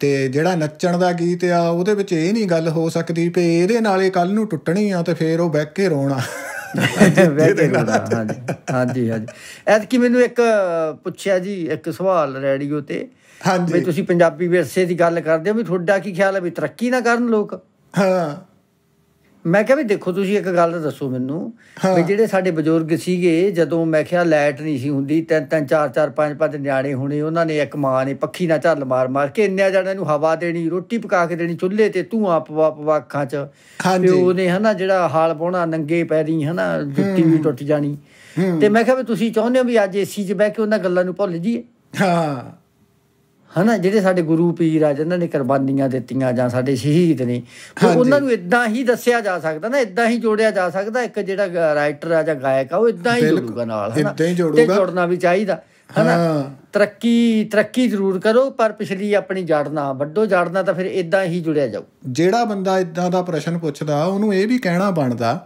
ਤੇ ਜਿਹੜਾ ਨੱਚਣ ਦਾ ਗੀਤ ਆ ਉਹਦੇ ਵਿੱਚ ਇਹ ਨਹੀਂ ਗੱਲ ਹੋ ਸਕਦੀ ਕਿ ਇਹਦੇ ਨਾਲੇ ਕੱਲ ਨੂੰ ਟੁੱਟਣੀ ਆ ਤੇ ਫੇਰ ਉਹ ਬਹਿ ਕੇ ਰੋਣਾ ਬਹਿ ਕੇ ਰੋਣਾ ਹਾਂਜੀ ਹਾਂਜੀ ਹਾਂਜੀ ਐਤ ਕਿ ਮੈਨੂੰ ਇੱਕ ਪੁੱਛਿਆ ਜੀ ਇੱਕ ਸਵਾਲ ਰੇਡੀਓ ਤੇ ਹਾਂਜੀ ਵੀ ਤੁਸੀਂ ਪੰਜਾਬੀ ਵਿਰਸੇ ਦੀ ਗੱਲ ਕਰਦੇ ਹੋ ਵੀ ਤੁਹਾਡਾ ਕੀ ਖਿਆਲ ਹੈ ਵੀ ਤਰੱਕੀ ਨਾ ਕਰਨ ਲੋਕ ਹਾਂ ਮੈਂ ਕਿਹਾ ਵੀ ਦੇਖੋ ਤੁਸੀਂ ਇੱਕ ਗੱਲ ਦੱਸੋ ਮੈਨੂੰ ਵੀ ਜਿਹੜੇ ਸਾਡੇ ਬਜ਼ੁਰਗ ਸੀਗੇ ਜਦੋਂ ਮੈਂ ਕਿਹਾ ਲਾਈਟ ਨਹੀਂ ਸੀ ਹੁੰਦੀ ਤਿੰਨ ਤਿੰਨ ਚਾਰ ਚਾਰ ਪੰਜ ਪੰਜ ਨਿਆਣੇ ਹੋਣੇ ਉਹਨਾਂ ਨੇ ਇੱਕ ਮਾਂ ਨੇ ਪੱਖੀ ਨਾਲ ਝੱਲ ਮਾਰ ਮਾਰ ਕੇ ਇੰਨਿਆਂ ਜਣਿਆਂ ਨੂੰ ਹਵਾ ਦੇਣੀ ਰੋਟੀ ਪਕਾ ਕੇ ਦੇਣੀ ਚੁੱਲ੍ਹੇ ਤੇ ਧੂਆਂ ਪਵਾ ਪਵਾ ਅੱਖਾਂ 'ਚ ਤੇ ਉਹਨੇ ਹਨਾ ਜਿਹੜਾ ਹਾਲ ਪਾਉਣਾ ਨੰਗੇ ਪੈਰੀ ਹਨਾ ਜੁੱਤੀ ਵੀ ਟੁੱਟ ਜਾਣੀ ਤੇ ਮੈਂ ਕਿਹਾ ਵੀ ਤੁਸੀਂ ਚਾਹੁੰਦੇ ਹੋ ਵੀ ਅੱਜ ਏਸੀ 'ਚ ਬਹਿ ਕੇ ਉਹਨਾਂ ਗੱਲਾਂ ਨੂੰ ਭੁੱਲ ਜਾਈਏ ਹਾਂ ਹਨਾ ਜਿਹੜੇ ਸਾਡੇ ਗੁਰੂ ਪੀਰ ਆ ਜਿਨ੍ਹਾਂ ਨੇ ਕੁਰਬਾਨੀਆਂ ਦਿੱਤੀਆਂ ਜਾਂ ਸਾਡੇ ਸ਼ਹੀਦ ਨੇ ਉਹਨਾਂ ਨੂੰ ਇਦਾਂ ਹੀ ਦੱਸਿਆ ਜਾ ਸਕਦਾ ਨਾ ਇਦਾਂ ਹੀ ਜੋੜਿਆ ਜਾ ਸਕਦਾ ਇੱਕ ਜਿਹੜਾ ਰਾਈਟਰ ਆ ਜਾਂ ਗਾਇਕ ਆ ਉਹ ਇਦਾਂ ਹੀ ਜੋੜੂਗਾ ਨਾਲ ਹਨਾ ਇਦਾਂ ਹੀ ਜੋੜੂਗਾ ਤੇ ਜੋੜਨਾ ਵੀ ਚਾਹੀਦਾ ਹਨਾ ਤਰੱਕੀ ਤਰੱਕੀ ਜ਼ਰੂਰ ਕਰੋ ਪਰ ਪਿਛਲੀ ਆਪਣੀ ਜੜਨਾ ਵੱਡੋ ਜੜਨਾ ਤਾਂ ਫਿਰ ਇਦਾਂ ਹੀ ਜੁੜਿਆ ਜਾਊ ਜਿਹੜਾ ਬੰਦਾ ਇਦਾਂ ਦਾ ਪ੍ਰਸ਼ਨ ਪੁੱਛਦਾ ਉਹਨੂੰ ਇਹ ਵੀ ਕਹਿਣਾ ਬਣਦਾ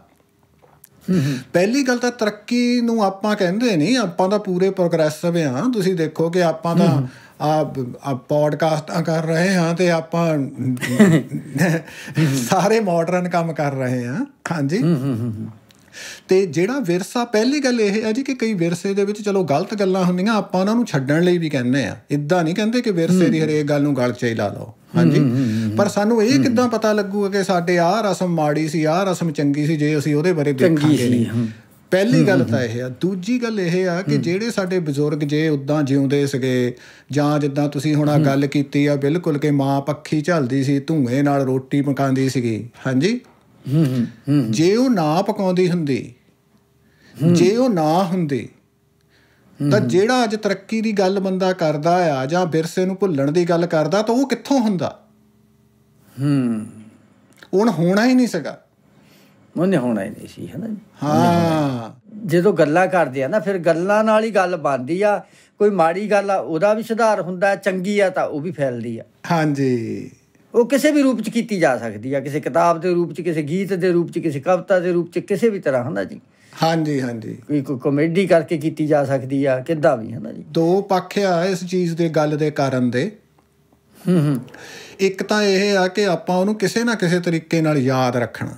ਪਹਿਲੀ ਗੱਲ ਤਾਂ ਤਰੱਕੀ ਨੂੰ ਆਪਾਂ ਕਹਿੰਦੇ ਨਹੀਂ ਆਪਾਂ ਤਾਂ ਪੂਰੇ ਪ੍ਰੋਗਰੈਸਿਵ ਆ ਤੁਸੀਂ ਦੇਖੋ ਕਿ ਆਪਾਂ ਤਾਂ ਆ ਪੋਡਕਾਸਟਾਂ ਕਰ ਰਹੇ ਹਾਂ ਤੇ ਆਪਾਂ ਸਾਰੇ ਮਾਡਰਨ ਕੰਮ ਕਰ ਰਹੇ ਹਾਂ ਹਾਂਜੀ ਤੇ ਜਿਹੜਾ ਵਿਰਸਾ ਪਹਿਲੀ ਗੱਲ ਇਹ ਹੈ ਜੀ ਕਿ ਕਈ ਵਿਰਸੇ ਦੇ ਵਿੱਚ ਚਲੋ ਗਲਤ ਗੱਲਾਂ ਹੁੰਦੀਆਂ ਆਪਾਂ ਉਹਨਾਂ ਨੂੰ ਛੱਡਣ ਲਈ ਵੀ ਕਹਿੰਦੇ ਆ ਇਦਾਂ ਨਹੀਂ ਕਹਿੰਦੇ ਕਿ ਵਿਰਸੇ ਦੀ ਹਰੇਕ ਗੱਲ ਨੂੰ ਗਲ ਚ ਹੀ ਲਾ ਲਓ ਹਾਂਜੀ ਪਰ ਸਾਨੂੰ ਇਹ ਕਿੱਦਾਂ ਪਤਾ ਲੱਗੂਗਾ ਕਿ ਸਾਡੇ ਆਹ ਰਸਮ ਮਾੜੀ ਸੀ ਆਹ ਰਸਮ ਚੰਗੀ ਸੀ ਜੇ ਅਸੀਂ ਉਹਦੇ ਬਾਰੇ ਦੇਖਾਂਗੇ ਨਹੀਂ ਪਹਿਲੀ ਗੱਲ ਤਾਂ ਇਹ ਆ ਦੂਜੀ ਗੱਲ ਇਹ ਆ ਕਿ ਜਿਹੜੇ ਸਾਡੇ ਬਜ਼ੁਰਗ ਜੇ ਉਦਾਂ ਜਿਉਂਦੇ ਸੀਗੇ ਜਾਂ ਜਿੱਦਾਂ ਤੁਸੀਂ ਹੁਣ ਆ ਗੱਲ ਕੀਤੀ ਆ ਬਿਲਕੁਲ ਕਿ ਮਾਂ ਪੱਖੀ ਚੱਲਦੀ ਸੀ ਧੂਏ ਨਾਲ ਰੋਟੀ ਪਕਾਉਂਦੀ ਸੀਗੀ ਹਾਂਜੀ ਜੇ ਉਹ ਨਾ ਪਕਾਉਂਦੀ ਹੁੰਦੀ ਜੇ ਉਹ ਨਾ ਹੁੰਦੀ ਤਾਂ ਜਿਹੜਾ ਅੱਜ ਤਰੱਕੀ ਦੀ ਗੱਲ ਬੰਦਾ ਕਰਦਾ ਆ ਜਾਂ ਵਿਰਸੇ ਨੂੰ ਭੁੱਲਣ ਦੀ ਗੱਲ ਕਰਦਾ ਤਾਂ ਉਹ ਕਿੱਥੋਂ ਹੁੰਦਾ ਹੂੰ ਹੁਣ ਹੋਣਾ ਹੀ ਨਹੀਂ ਸਕਾ ਉਹਨੇ ਹੋਣਾ ਹੀ ਨਹੀਂ ਸੀ ਹਨਾ ਹਾਂ ਜਦੋਂ ਗੱਲਾਂ ਕਰਦੇ ਆ ਨਾ ਫਿਰ ਗੱਲਾਂ ਨਾਲ ਹੀ ਗੱਲ ਬਣਦੀ ਆ ਕੋਈ ਮਾੜੀ ਗੱਲ ਆ ਉਹਦਾ ਵੀ ਸੁਧਾਰ ਹੁੰਦਾ ਚੰਗੀ ਆ ਤਾਂ ਉਹ ਵੀ ਫੈਲਦੀ ਆ ਹਾਂਜੀ ਉਹ ਕਿਸੇ ਵੀ ਰੂਪ ਚ ਕੀਤੀ ਜਾ ਸਕਦੀ ਆ ਕਿਸੇ ਕਿਤਾਬ ਦੇ ਰੂਪ ਚ ਕਿਸੇ ਗੀਤ ਦੇ ਰੂਪ ਚ ਕਿਸੇ ਕਵਿਤਾ ਦੇ ਰੂਪ ਚ ਕਿਸੇ ਵੀ ਤਰ੍ਹਾਂ ਹੁੰਦਾ ਜੀ ਹਾਂਜੀ ਹਾਂਜੀ ਕੋਈ ਕਮੇਡੀ ਕਰਕੇ ਕੀਤੀ ਜਾ ਸਕਦੀ ਆ ਕਿੱਦਾਂ ਵੀ ਹਨਾ ਜੀ ਦੋ ਪੱਖ ਆ ਇਸ ਚੀਜ਼ ਦੇ ਗੱਲ ਦੇ ਕਾਰਨ ਦੇ ਹੂੰ ਹੂੰ ਇੱਕ ਤਾਂ ਇਹ ਆ ਕਿ ਆਪਾਂ ਉਹਨੂੰ ਕਿਸੇ ਨਾ ਕਿਸੇ ਤਰੀਕੇ ਨਾਲ ਯਾਦ ਰੱਖਣਾ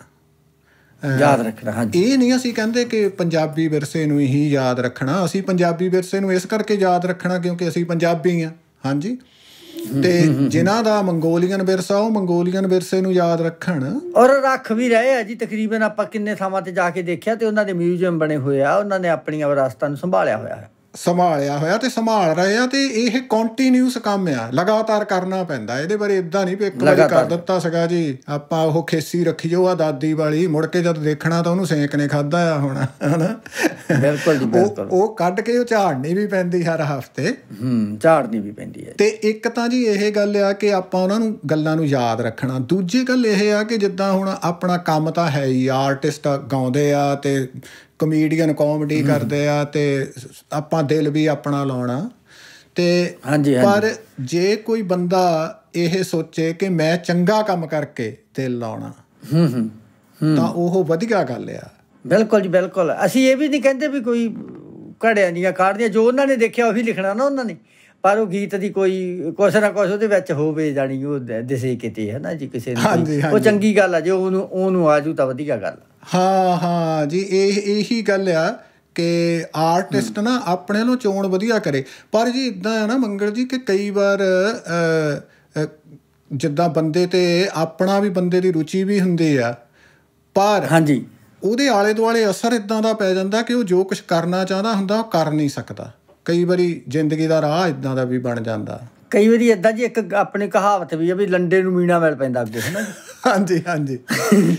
ਯਾਦ ਰੱਖਣਾ ਹਾਂਜੀ ਇਹ ਨਹੀਂ ਅਸੀਂ ਕਹਿੰਦੇ ਕਿ ਪੰਜਾਬੀ ਵਿਰਸੇ ਨੂੰ ਹੀ ਯਾਦ ਰੱਖਣਾ ਅਸੀਂ ਪੰਜਾਬੀ ਵਿਰਸੇ ਨੂੰ ਇਸ ਕਰਕੇ ਯਾਦ ਰੱਖਣਾ ਕਿਉਂਕਿ ਅਸੀਂ ਪੰਜਾਬੀ ਆ ਹਾਂਜੀ ਤੇ ਜਿਨ੍ਹਾਂ ਦਾ ਮੰਗੋਲੀਅਨ ਵਿਰਸਾ ਉਹ ਮੰਗੋਲੀਅਨ ਵਿਰਸੇ ਨੂੰ ਯਾਦ ਰੱਖਣ ਔਰ ਰੱਖ ਵੀ ਰਹੇ ਆ ਜੀ ਤਕਰੀਬਨ ਆਪਾਂ ਕਿੰਨੇ ਥਾਵਾਂ ਤੇ ਜਾ ਕੇ ਦੇਖਿਆ ਤੇ ਉਹਨਾਂ ਦੇ ਮਿਊਜ਼ੀਅਮ ਬਣੇ ਹੋਏ ਆ ਉਹਨਾਂ ਨੇ ਆਪਣੀਆਂ ਵਿਰਾਸਤਾਂ ਨੂੰ ਸੰਭਾਲਿਆ ਹੋਇਆ ਹੈ ਸੰਭਾਲਿਆ ਹੋਇਆ ਤੇ ਸੰਭਾਲ ਰਹੇ ਆ ਤੇ ਇਹ ਕੰਟੀਨਿਊਸ ਕੰਮ ਆ ਲਗਾਤਾਰ ਕਰਨਾ ਪੈਂਦਾ ਇਹਦੇ ਬਾਰੇ ਇਦਾਂ ਨਹੀਂ ਵੀ ਇੱਕ ਵਾਰੀ ਕਰ ਦਿੱਤਾ ਸਗਾ ਜੀ ਆਪਾਂ ਉਹ ਖੇਸੀ ਰੱਖੀ ਜੋ ਆ ਦਾਦੀ ਵਾਲੀ ਮੁੜ ਕੇ ਜਦ ਦੇਖਣਾ ਤਾਂ ਉਹਨੂੰ ਸੇਕ ਨੇ ਖਾਦਾ ਆ ਹੁਣ ਹਨਾ ਬਿਲਕੁਲ ਜੀ ਬਿਲਕੁਲ ਉਹ ਕੱਢ ਕੇ ਉਹ ਝਾੜਨੀ ਵੀ ਪੈਂਦੀ ਹਰ ਹਫਤੇ ਹੂੰ ਝਾੜਨੀ ਵੀ ਪੈਂਦੀ ਹੈ ਤੇ ਇੱਕ ਤਾਂ ਜੀ ਇਹ ਗੱਲ ਆ ਕਿ ਆਪਾਂ ਉਹਨਾਂ ਨੂੰ ਗੱਲਾਂ ਨੂੰ ਯਾਦ ਰੱਖਣਾ ਦੂਜੀ ਗੱਲ ਇਹ ਆ ਕਿ ਜਿੱਦਾਂ ਹੁਣ ਆਪਣਾ ਕੰਮ ਤਾਂ ਹੈ ਹੀ ਆਰਟਿਸਟ ਗਾਉਂਦੇ ਆ ਤੇ ਕਮੇਡੀਅਨ ਕਾਮੇਡੀ ਕਰਦੇ ਆ ਤੇ ਆਪਾਂ ਦਿਲ ਵੀ ਆਪਣਾ ਲਾਉਣਾ ਤੇ ਹਾਂਜੀ ਪਰ ਜੇ ਕੋਈ ਬੰਦਾ ਇਹ ਸੋਚੇ ਕਿ ਮੈਂ ਚੰਗਾ ਕੰਮ ਕਰਕੇ ਦਿਲ ਲਾਉਣਾ ਹੂੰ ਹੂੰ ਤਾਂ ਉਹ ਵਧੀਆ ਗੱਲ ਆ ਬਿਲਕੁਲ ਜੀ ਬਿਲਕੁਲ ਅਸੀਂ ਇਹ ਵੀ ਨਹੀਂ ਕਹਿੰਦੇ ਵੀ ਕੋਈ ਘੜਿਆ ਨਹੀਂ ਕਾੜਦੀਆਂ ਜੋ ਉਹਨਾਂ ਨੇ ਦੇਖਿਆ ਉਹੀ ਲਿਖਣਾ ਨਾ ਉਹਨਾਂ ਨੇ ਪਰ ਉਹ ਗੀਤ ਦੀ ਕੋਈ ਕੁਛ ਨਾ ਕੁਛ ਉਹਦੇ ਵਿੱਚ ਹੋਵੇ ਜਾਣੀ ਉਹ ਦਿਸੇ ਕਿਤੇ ਹੈ ਨਾ ਜੀ ਕਿਸੇ ਨੂੰ ਉਹ ਚੰਗੀ ਗੱਲ ਆ ਜੇ ਉਹਨੂੰ ਉਹਨੂੰ ਆਜੂ ਤਾਂ ਵਧੀਆ ਗੱਲ ਆ ਹਾਂ ਹਾਂ ਜੀ ਇਹ ਇਹੀ ਗੱਲ ਆ ਕਿ ਆਰਟਿਸਟ ਨਾ ਆਪਣੇ ਨੂੰ ਚੋਣ ਵਧੀਆ ਕਰੇ ਪਰ ਜੀ ਇਦਾਂ ਆ ਨਾ ਮੰਗਲ ਜੀ ਕਿ ਕਈ ਵਾਰ ਜਿੱਦਾਂ ਬੰਦੇ ਤੇ ਆਪਣਾ ਵੀ ਬੰਦੇ ਦੀ ਰੁਚੀ ਵੀ ਹੁੰਦੀ ਆ ਪਰ ਹਾਂਜੀ ਉਹਦੇ ਆਲੇ ਦੁਆਲੇ ਅਸਰ ਇਦਾਂ ਦਾ ਪੈ ਜਾਂਦਾ ਕਿ ਉਹ ਜੋ ਕੁਝ ਕਰਨਾ ਚਾਹੁੰਦਾ ਹੁੰਦਾ ਉਹ ਕਰ ਨਹੀਂ ਸਕਦਾ ਕਈ ਵਾਰੀ ਜ਼ਿੰਦਗੀ ਦਾ ਰਾਹ ਇਦਾਂ ਦਾ ਵੀ ਬਣ ਜਾਂਦਾ ਕਈ ਵਾਰੀ ਇਦਾਂ ਜੀ ਇੱਕ ਆਪਣੇ ਕਹਾਵਤ ਵੀ ਆ ਵੀ ਲੰਡੇ ਨੂੰ ਮੀਣਾ ਮਿਲ ਪੈਂਦਾ ਅੱਗੇ ਹੈ ਨਾ ਹਾਂਜੀ ਹਾਂਜੀ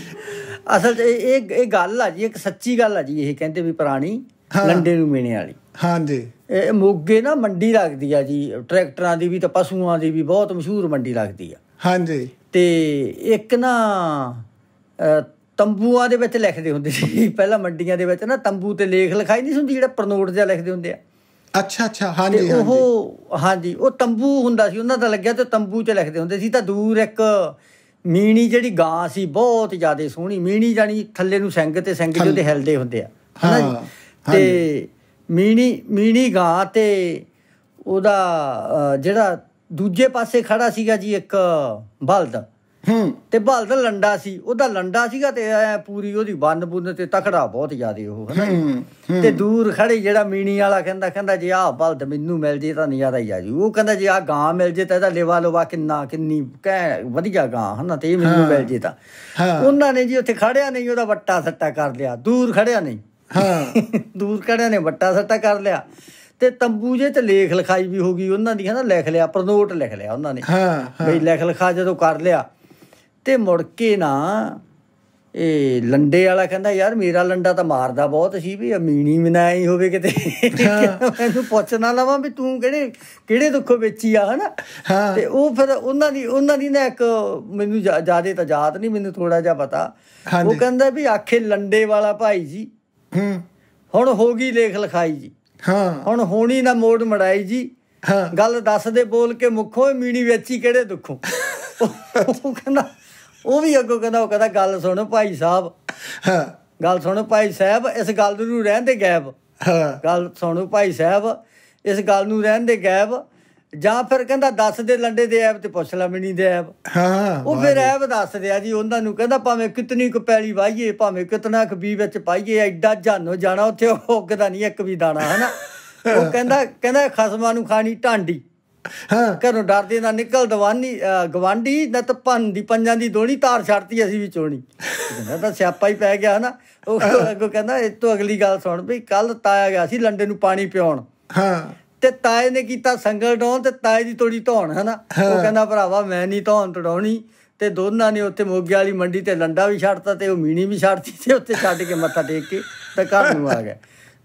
ਅਸਲ ਤੇ ਇਹ ਇਹ ਗੱਲ ਆ ਜੀ ਇੱਕ ਸੱਚੀ ਗੱਲ ਆ ਜੀ ਇਹ ਕਹਿੰਦੇ ਵੀ ਪੁਰਾਣੀ ਲੰਡੇ ਨੂੰ ਮੀਣੇ ਵਾਲੀ ਹਾਂਜੀ ਇਹ ਮੋਗੇ ਨਾ ਮੰਡੀ ਲੱਗਦੀ ਆ ਜੀ ਟਰੈਕਟਰਾਂ ਦੀ ਵੀ ਤੇ ਪਸ਼ੂਆਂ ਦੀ ਵੀ ਬਹੁਤ ਮਸ਼ਹੂਰ ਮੰਡੀ ਲੱਗਦੀ ਆ ਹਾਂਜੀ ਤੇ ਇੱਕ ਨਾ ਤੰਬੂਆਂ ਦੇ ਵਿੱਚ ਲਿਖਦੇ ਹੁੰਦੇ ਸੀ ਪਹਿਲਾਂ ਮੰਡੀਆਂ ਦੇ ਵਿੱਚ ਨਾ ਤੰਬੂ ਤੇ ਲੇਖ ਲਿਖਾਈ ਨਹੀਂ ਹੁੰਦੀ ਜਿਹੜਾ ਪ੍ਰਨੋਟ ਜਿਹਾ ਲਿਖਦੇ ਹੁੰਦੇ ਆ ਅੱਛਾ ਅੱਛਾ ਹਾਂਜੀ ਹਾਂਜੀ ਉਹ ਹਾਂਜੀ ਉਹ ਤੰਬੂ ਹੁੰਦਾ ਸੀ ਉਹਨਾਂ ਦਾ ਲੱਗਿਆ ਤੇ ਤੰਬੂ 'ਚ ਲਿਖਦੇ ਹੁੰਦੇ ਸੀ ਤਾਂ ਦੂਰ ਇੱਕ ਮੀਣੀ ਜਿਹੜੀ ਗਾਂ ਸੀ ਬਹੁਤ ਜ਼ਿਆਦਾ ਸੋਹਣੀ ਮੀਣੀ ਜਾਨੀ ਥੱਲੇ ਨੂੰ ਸਿੰਗ ਤੇ ਸਿੰਗ ਜਿਹਦੇ ਹਿਲਦੇ ਹੁੰਦੇ ਆ ਹਾਂ ਤੇ ਮੀਣੀ ਮੀਣੀ ਗਾਂ ਤੇ ਉਹਦਾ ਜਿਹੜਾ ਦੂਜੇ ਪਾਸੇ ਖੜਾ ਸੀਗਾ ਜੀ ਇੱਕ ਬਲਦ ਹੂੰ ਤੇ ਬਲਦ ਦਾ ਲੰਡਾ ਸੀ ਉਹਦਾ ਲੰਡਾ ਸੀਗਾ ਤੇ ਪੂਰੀ ਉਹਦੀ ਬੰਦ ਬੁੰਦ ਤੇ ਤਖੜਾ ਬਹੁਤ ਜ਼ਿਆਦੇ ਉਹ ਹਨਾ ਤੇ ਦੂਰ ਖੜੇ ਜਿਹੜਾ ਮੀਣੀ ਵਾਲਾ ਕਹਿੰਦਾ ਕਹਿੰਦਾ ਜੇ ਆਹ ਬਲਦ ਮੈਨੂੰ ਮਿਲ ਜੇ ਤਾਂ ਨਜ਼ਾਰਾ ਹੀ ਆ ਜੂ ਉਹ ਕਹਿੰਦਾ ਜੇ ਆਹ ਗਾਂ ਮਿਲ ਜੇ ਤਾਂ ਇਹਦਾ ਲੇਵਾ ਲੋਵਾ ਕਿੰਨਾ ਕਿੰਨੀ ਕਹਿ ਵਧੀਆ ਗਾਂ ਹਨਾ ਤੇ ਇਹ ਮੈਨੂੰ ਮਿਲ ਜੇ ਤਾਂ ਉਹਨਾਂ ਨੇ ਜੀ ਉੱਥੇ ਖੜਿਆ ਨਹੀਂ ਉਹਦਾ ਵੱਟਾ ਸੱਟਾ ਕਰ ਲਿਆ ਦੂਰ ਖੜਿਆ ਨਹੀਂ ਹਾਂ ਦੂਰ ਖੜਿਆ ਨੇ ਵੱਟਾ ਸੱਟਾ ਕਰ ਲਿਆ ਤੇ ਤੰਬੂ ਜੇ ਤੇ ਲੇਖ ਲਿਖਾਈ ਵੀ ਹੋ ਗਈ ਉਹਨਾਂ ਦੀ ਹਨਾ ਲਿਖ ਲਿਆ ਪਰਨੋਟ ਲਿਖ ਲਿਆ ਉਹਨਾਂ ਨੇ ਹਾਂ ਬਈ ਲਿਖ ਲਿਖਾ ਜਦੋਂ ਕਰ ਲਿਆ ਤੇ ਮੁੜ ਕੇ ਨਾ ਇਹ ਲੰਡੇ ਵਾਲਾ ਕਹਿੰਦਾ ਯਾਰ ਮੇਰਾ ਲੰਡਾ ਤਾਂ ਮਾਰਦਾ ਬਹੁਤ ਸੀ ਵੀ ਅਮੀਣੀ ਮਨਾ ਹੀ ਹੋਵੇ ਕਿਤੇ ਮੈਨੂੰ ਪੁੱਛ ਨਾ ਲਵਾਂ ਵੀ ਤੂੰ ਕਿਹੜੇ ਕਿਹੜੇ ਦੁੱਖੋਂ ਵੇਚੀ ਆ ਹਨਾ ਤੇ ਉਹ ਫਿਰ ਉਹਨਾਂ ਦੀ ਉਹਨਾਂ ਦੀ ਨਾ ਇੱਕ ਮੈਨੂੰ ਜਿਆਦਾ ਤਾਂ ਯਾਦ ਨਹੀਂ ਮੈਨੂੰ ਥੋੜਾ ਜਿਹਾ ਪਤਾ ਉਹ ਕਹਿੰਦਾ ਵੀ ਆਖੇ ਲੰਡੇ ਵਾਲਾ ਭਾਈ ਜੀ ਹੂੰ ਹੁਣ ਹੋ ਗਈ ਲੇਖ ਲਖਾਈ ਜੀ ਹਾਂ ਹੁਣ ਹੋਣੀ ਨਾ ਮੋੜ ਮੜਾਈ ਜੀ ਹਾਂ ਗੱਲ ਦੱਸ ਦੇ ਬੋਲ ਕੇ ਮੁੱਖੋਂ ਮੀਣੀ ਵੇਚੀ ਕਿਹੜੇ ਦੁੱਖੋਂ ਉਹ ਕਹਿੰਦਾ ਉਹ ਵੀ ਅੱਗੋਂ ਕਹਿੰਦਾ ਉਹ ਕਹਿੰਦਾ ਗੱਲ ਸੁਣ ਭਾਈ ਸਾਹਿਬ ਹਾਂ ਗੱਲ ਸੁਣ ਭਾਈ ਸਾਹਿਬ ਇਸ ਗੱਲ ਨੂੰ ਰਹਿਣ ਦੇ ਗਾਇਬ ਹਾਂ ਗੱਲ ਸੁਣੋ ਭਾਈ ਸਾਹਿਬ ਇਸ ਗੱਲ ਨੂੰ ਰਹਿਣ ਦੇ ਗਾਇਬ ਜਾਂ ਫਿਰ ਕਹਿੰਦਾ ਦੱਸ ਦੇ ਲੰਡੇ ਦੇ ਐਬ ਤੇ ਪੁੱਛ ਲੈ ਮਿਣੀ ਦੇ ਐਬ ਹਾਂ ਉਹ ਫਿਰ ਐਬ ਦੱਸ ਦਿਆ ਜੀ ਉਹਨਾਂ ਨੂੰ ਕਹਿੰਦਾ ਭਾਵੇਂ ਕਿਤਨੀ ਕੁ ਪੈਲੀ ਵਾਹੀਏ ਭਾਵੇਂ ਕਿਤਨਾ ਕੁ ਬੀ ਵਿੱਚ ਪਾਈਏ ਐਡਾ ਜਾਨੋ ਜਾਣਾ ਉੱਥੇ ਉਹ ਉੱਗਦਾ ਨਹੀਂ ਇੱਕ ਵੀ ਦਾਣਾ ਹਨਾ ਉਹ ਕਹਿੰਦਾ ਕਹਿੰਦਾ ਖਸਮਾਂ ਨੂੰ ਖਾਣੀ ਢਾਂਡੀ ਹਾਂ ਘਰੋਂ ਡਰਦੇ ਨਾ ਨਿਕਲ ਦਵਾਨੀ ਗਵਾਂਢੀ ਨਾ ਤਾਂ ਦੀ ਪੰਜਾਂ ਦੀ ਦੋਣੀ ਤਾਰ ਛੱਡਤੀ ਅਸੀਂ ਵੀ ਚੋਣੀ ਤਾਂ ਸਿਆਪਾ ਹੀ ਪੈ ਗਿਆ ਹਨਾ ਉਹ ਅੱਗੋਂ ਕਹਿੰਦਾ ਇਹ ਤੋਂ ਅਗਲੀ ਗੱਲ ਸੁਣ ਵੀ ਕੱਲ ਤਾਇਆ ਗਿਆ ਸੀ ਲੰਡੇ ਨੂੰ ਪਾਣੀ ਪਿਉਣ ਹਾਂ ਤੇ ਤਾਏ ਨੇ ਕੀਤਾ ਸੰਗਲ ਡੋਣ ਤੇ ਤਾਏ ਦੀ ਤੋੜੀ ਧੋਣ ਹਨਾ ਉਹ ਕਹਿੰਦਾ ਭਰਾਵਾ ਮੈਂ ਨਹੀਂ ਧੋਣ ਤੜਾਉਣੀ ਤੇ ਦੋਨਾਂ ਨੇ ਉੱਥੇ ਮੋਗੇ ਵਾਲੀ ਮੰਡੀ ਤੇ ਲੰਡਾ ਵੀ ਛੱਡਤਾ ਤੇ ਉਹ ਮੀਣੀ ਵੀ ਛੱਡਤੀ ਤੇ ਉੱਥੇ ਛੱਡ ਕੇ ਮੱਥਾ ਟੇਕ ਕੇ ਤੇ ਘਰ ਨੂੰ ਆ ਗਏ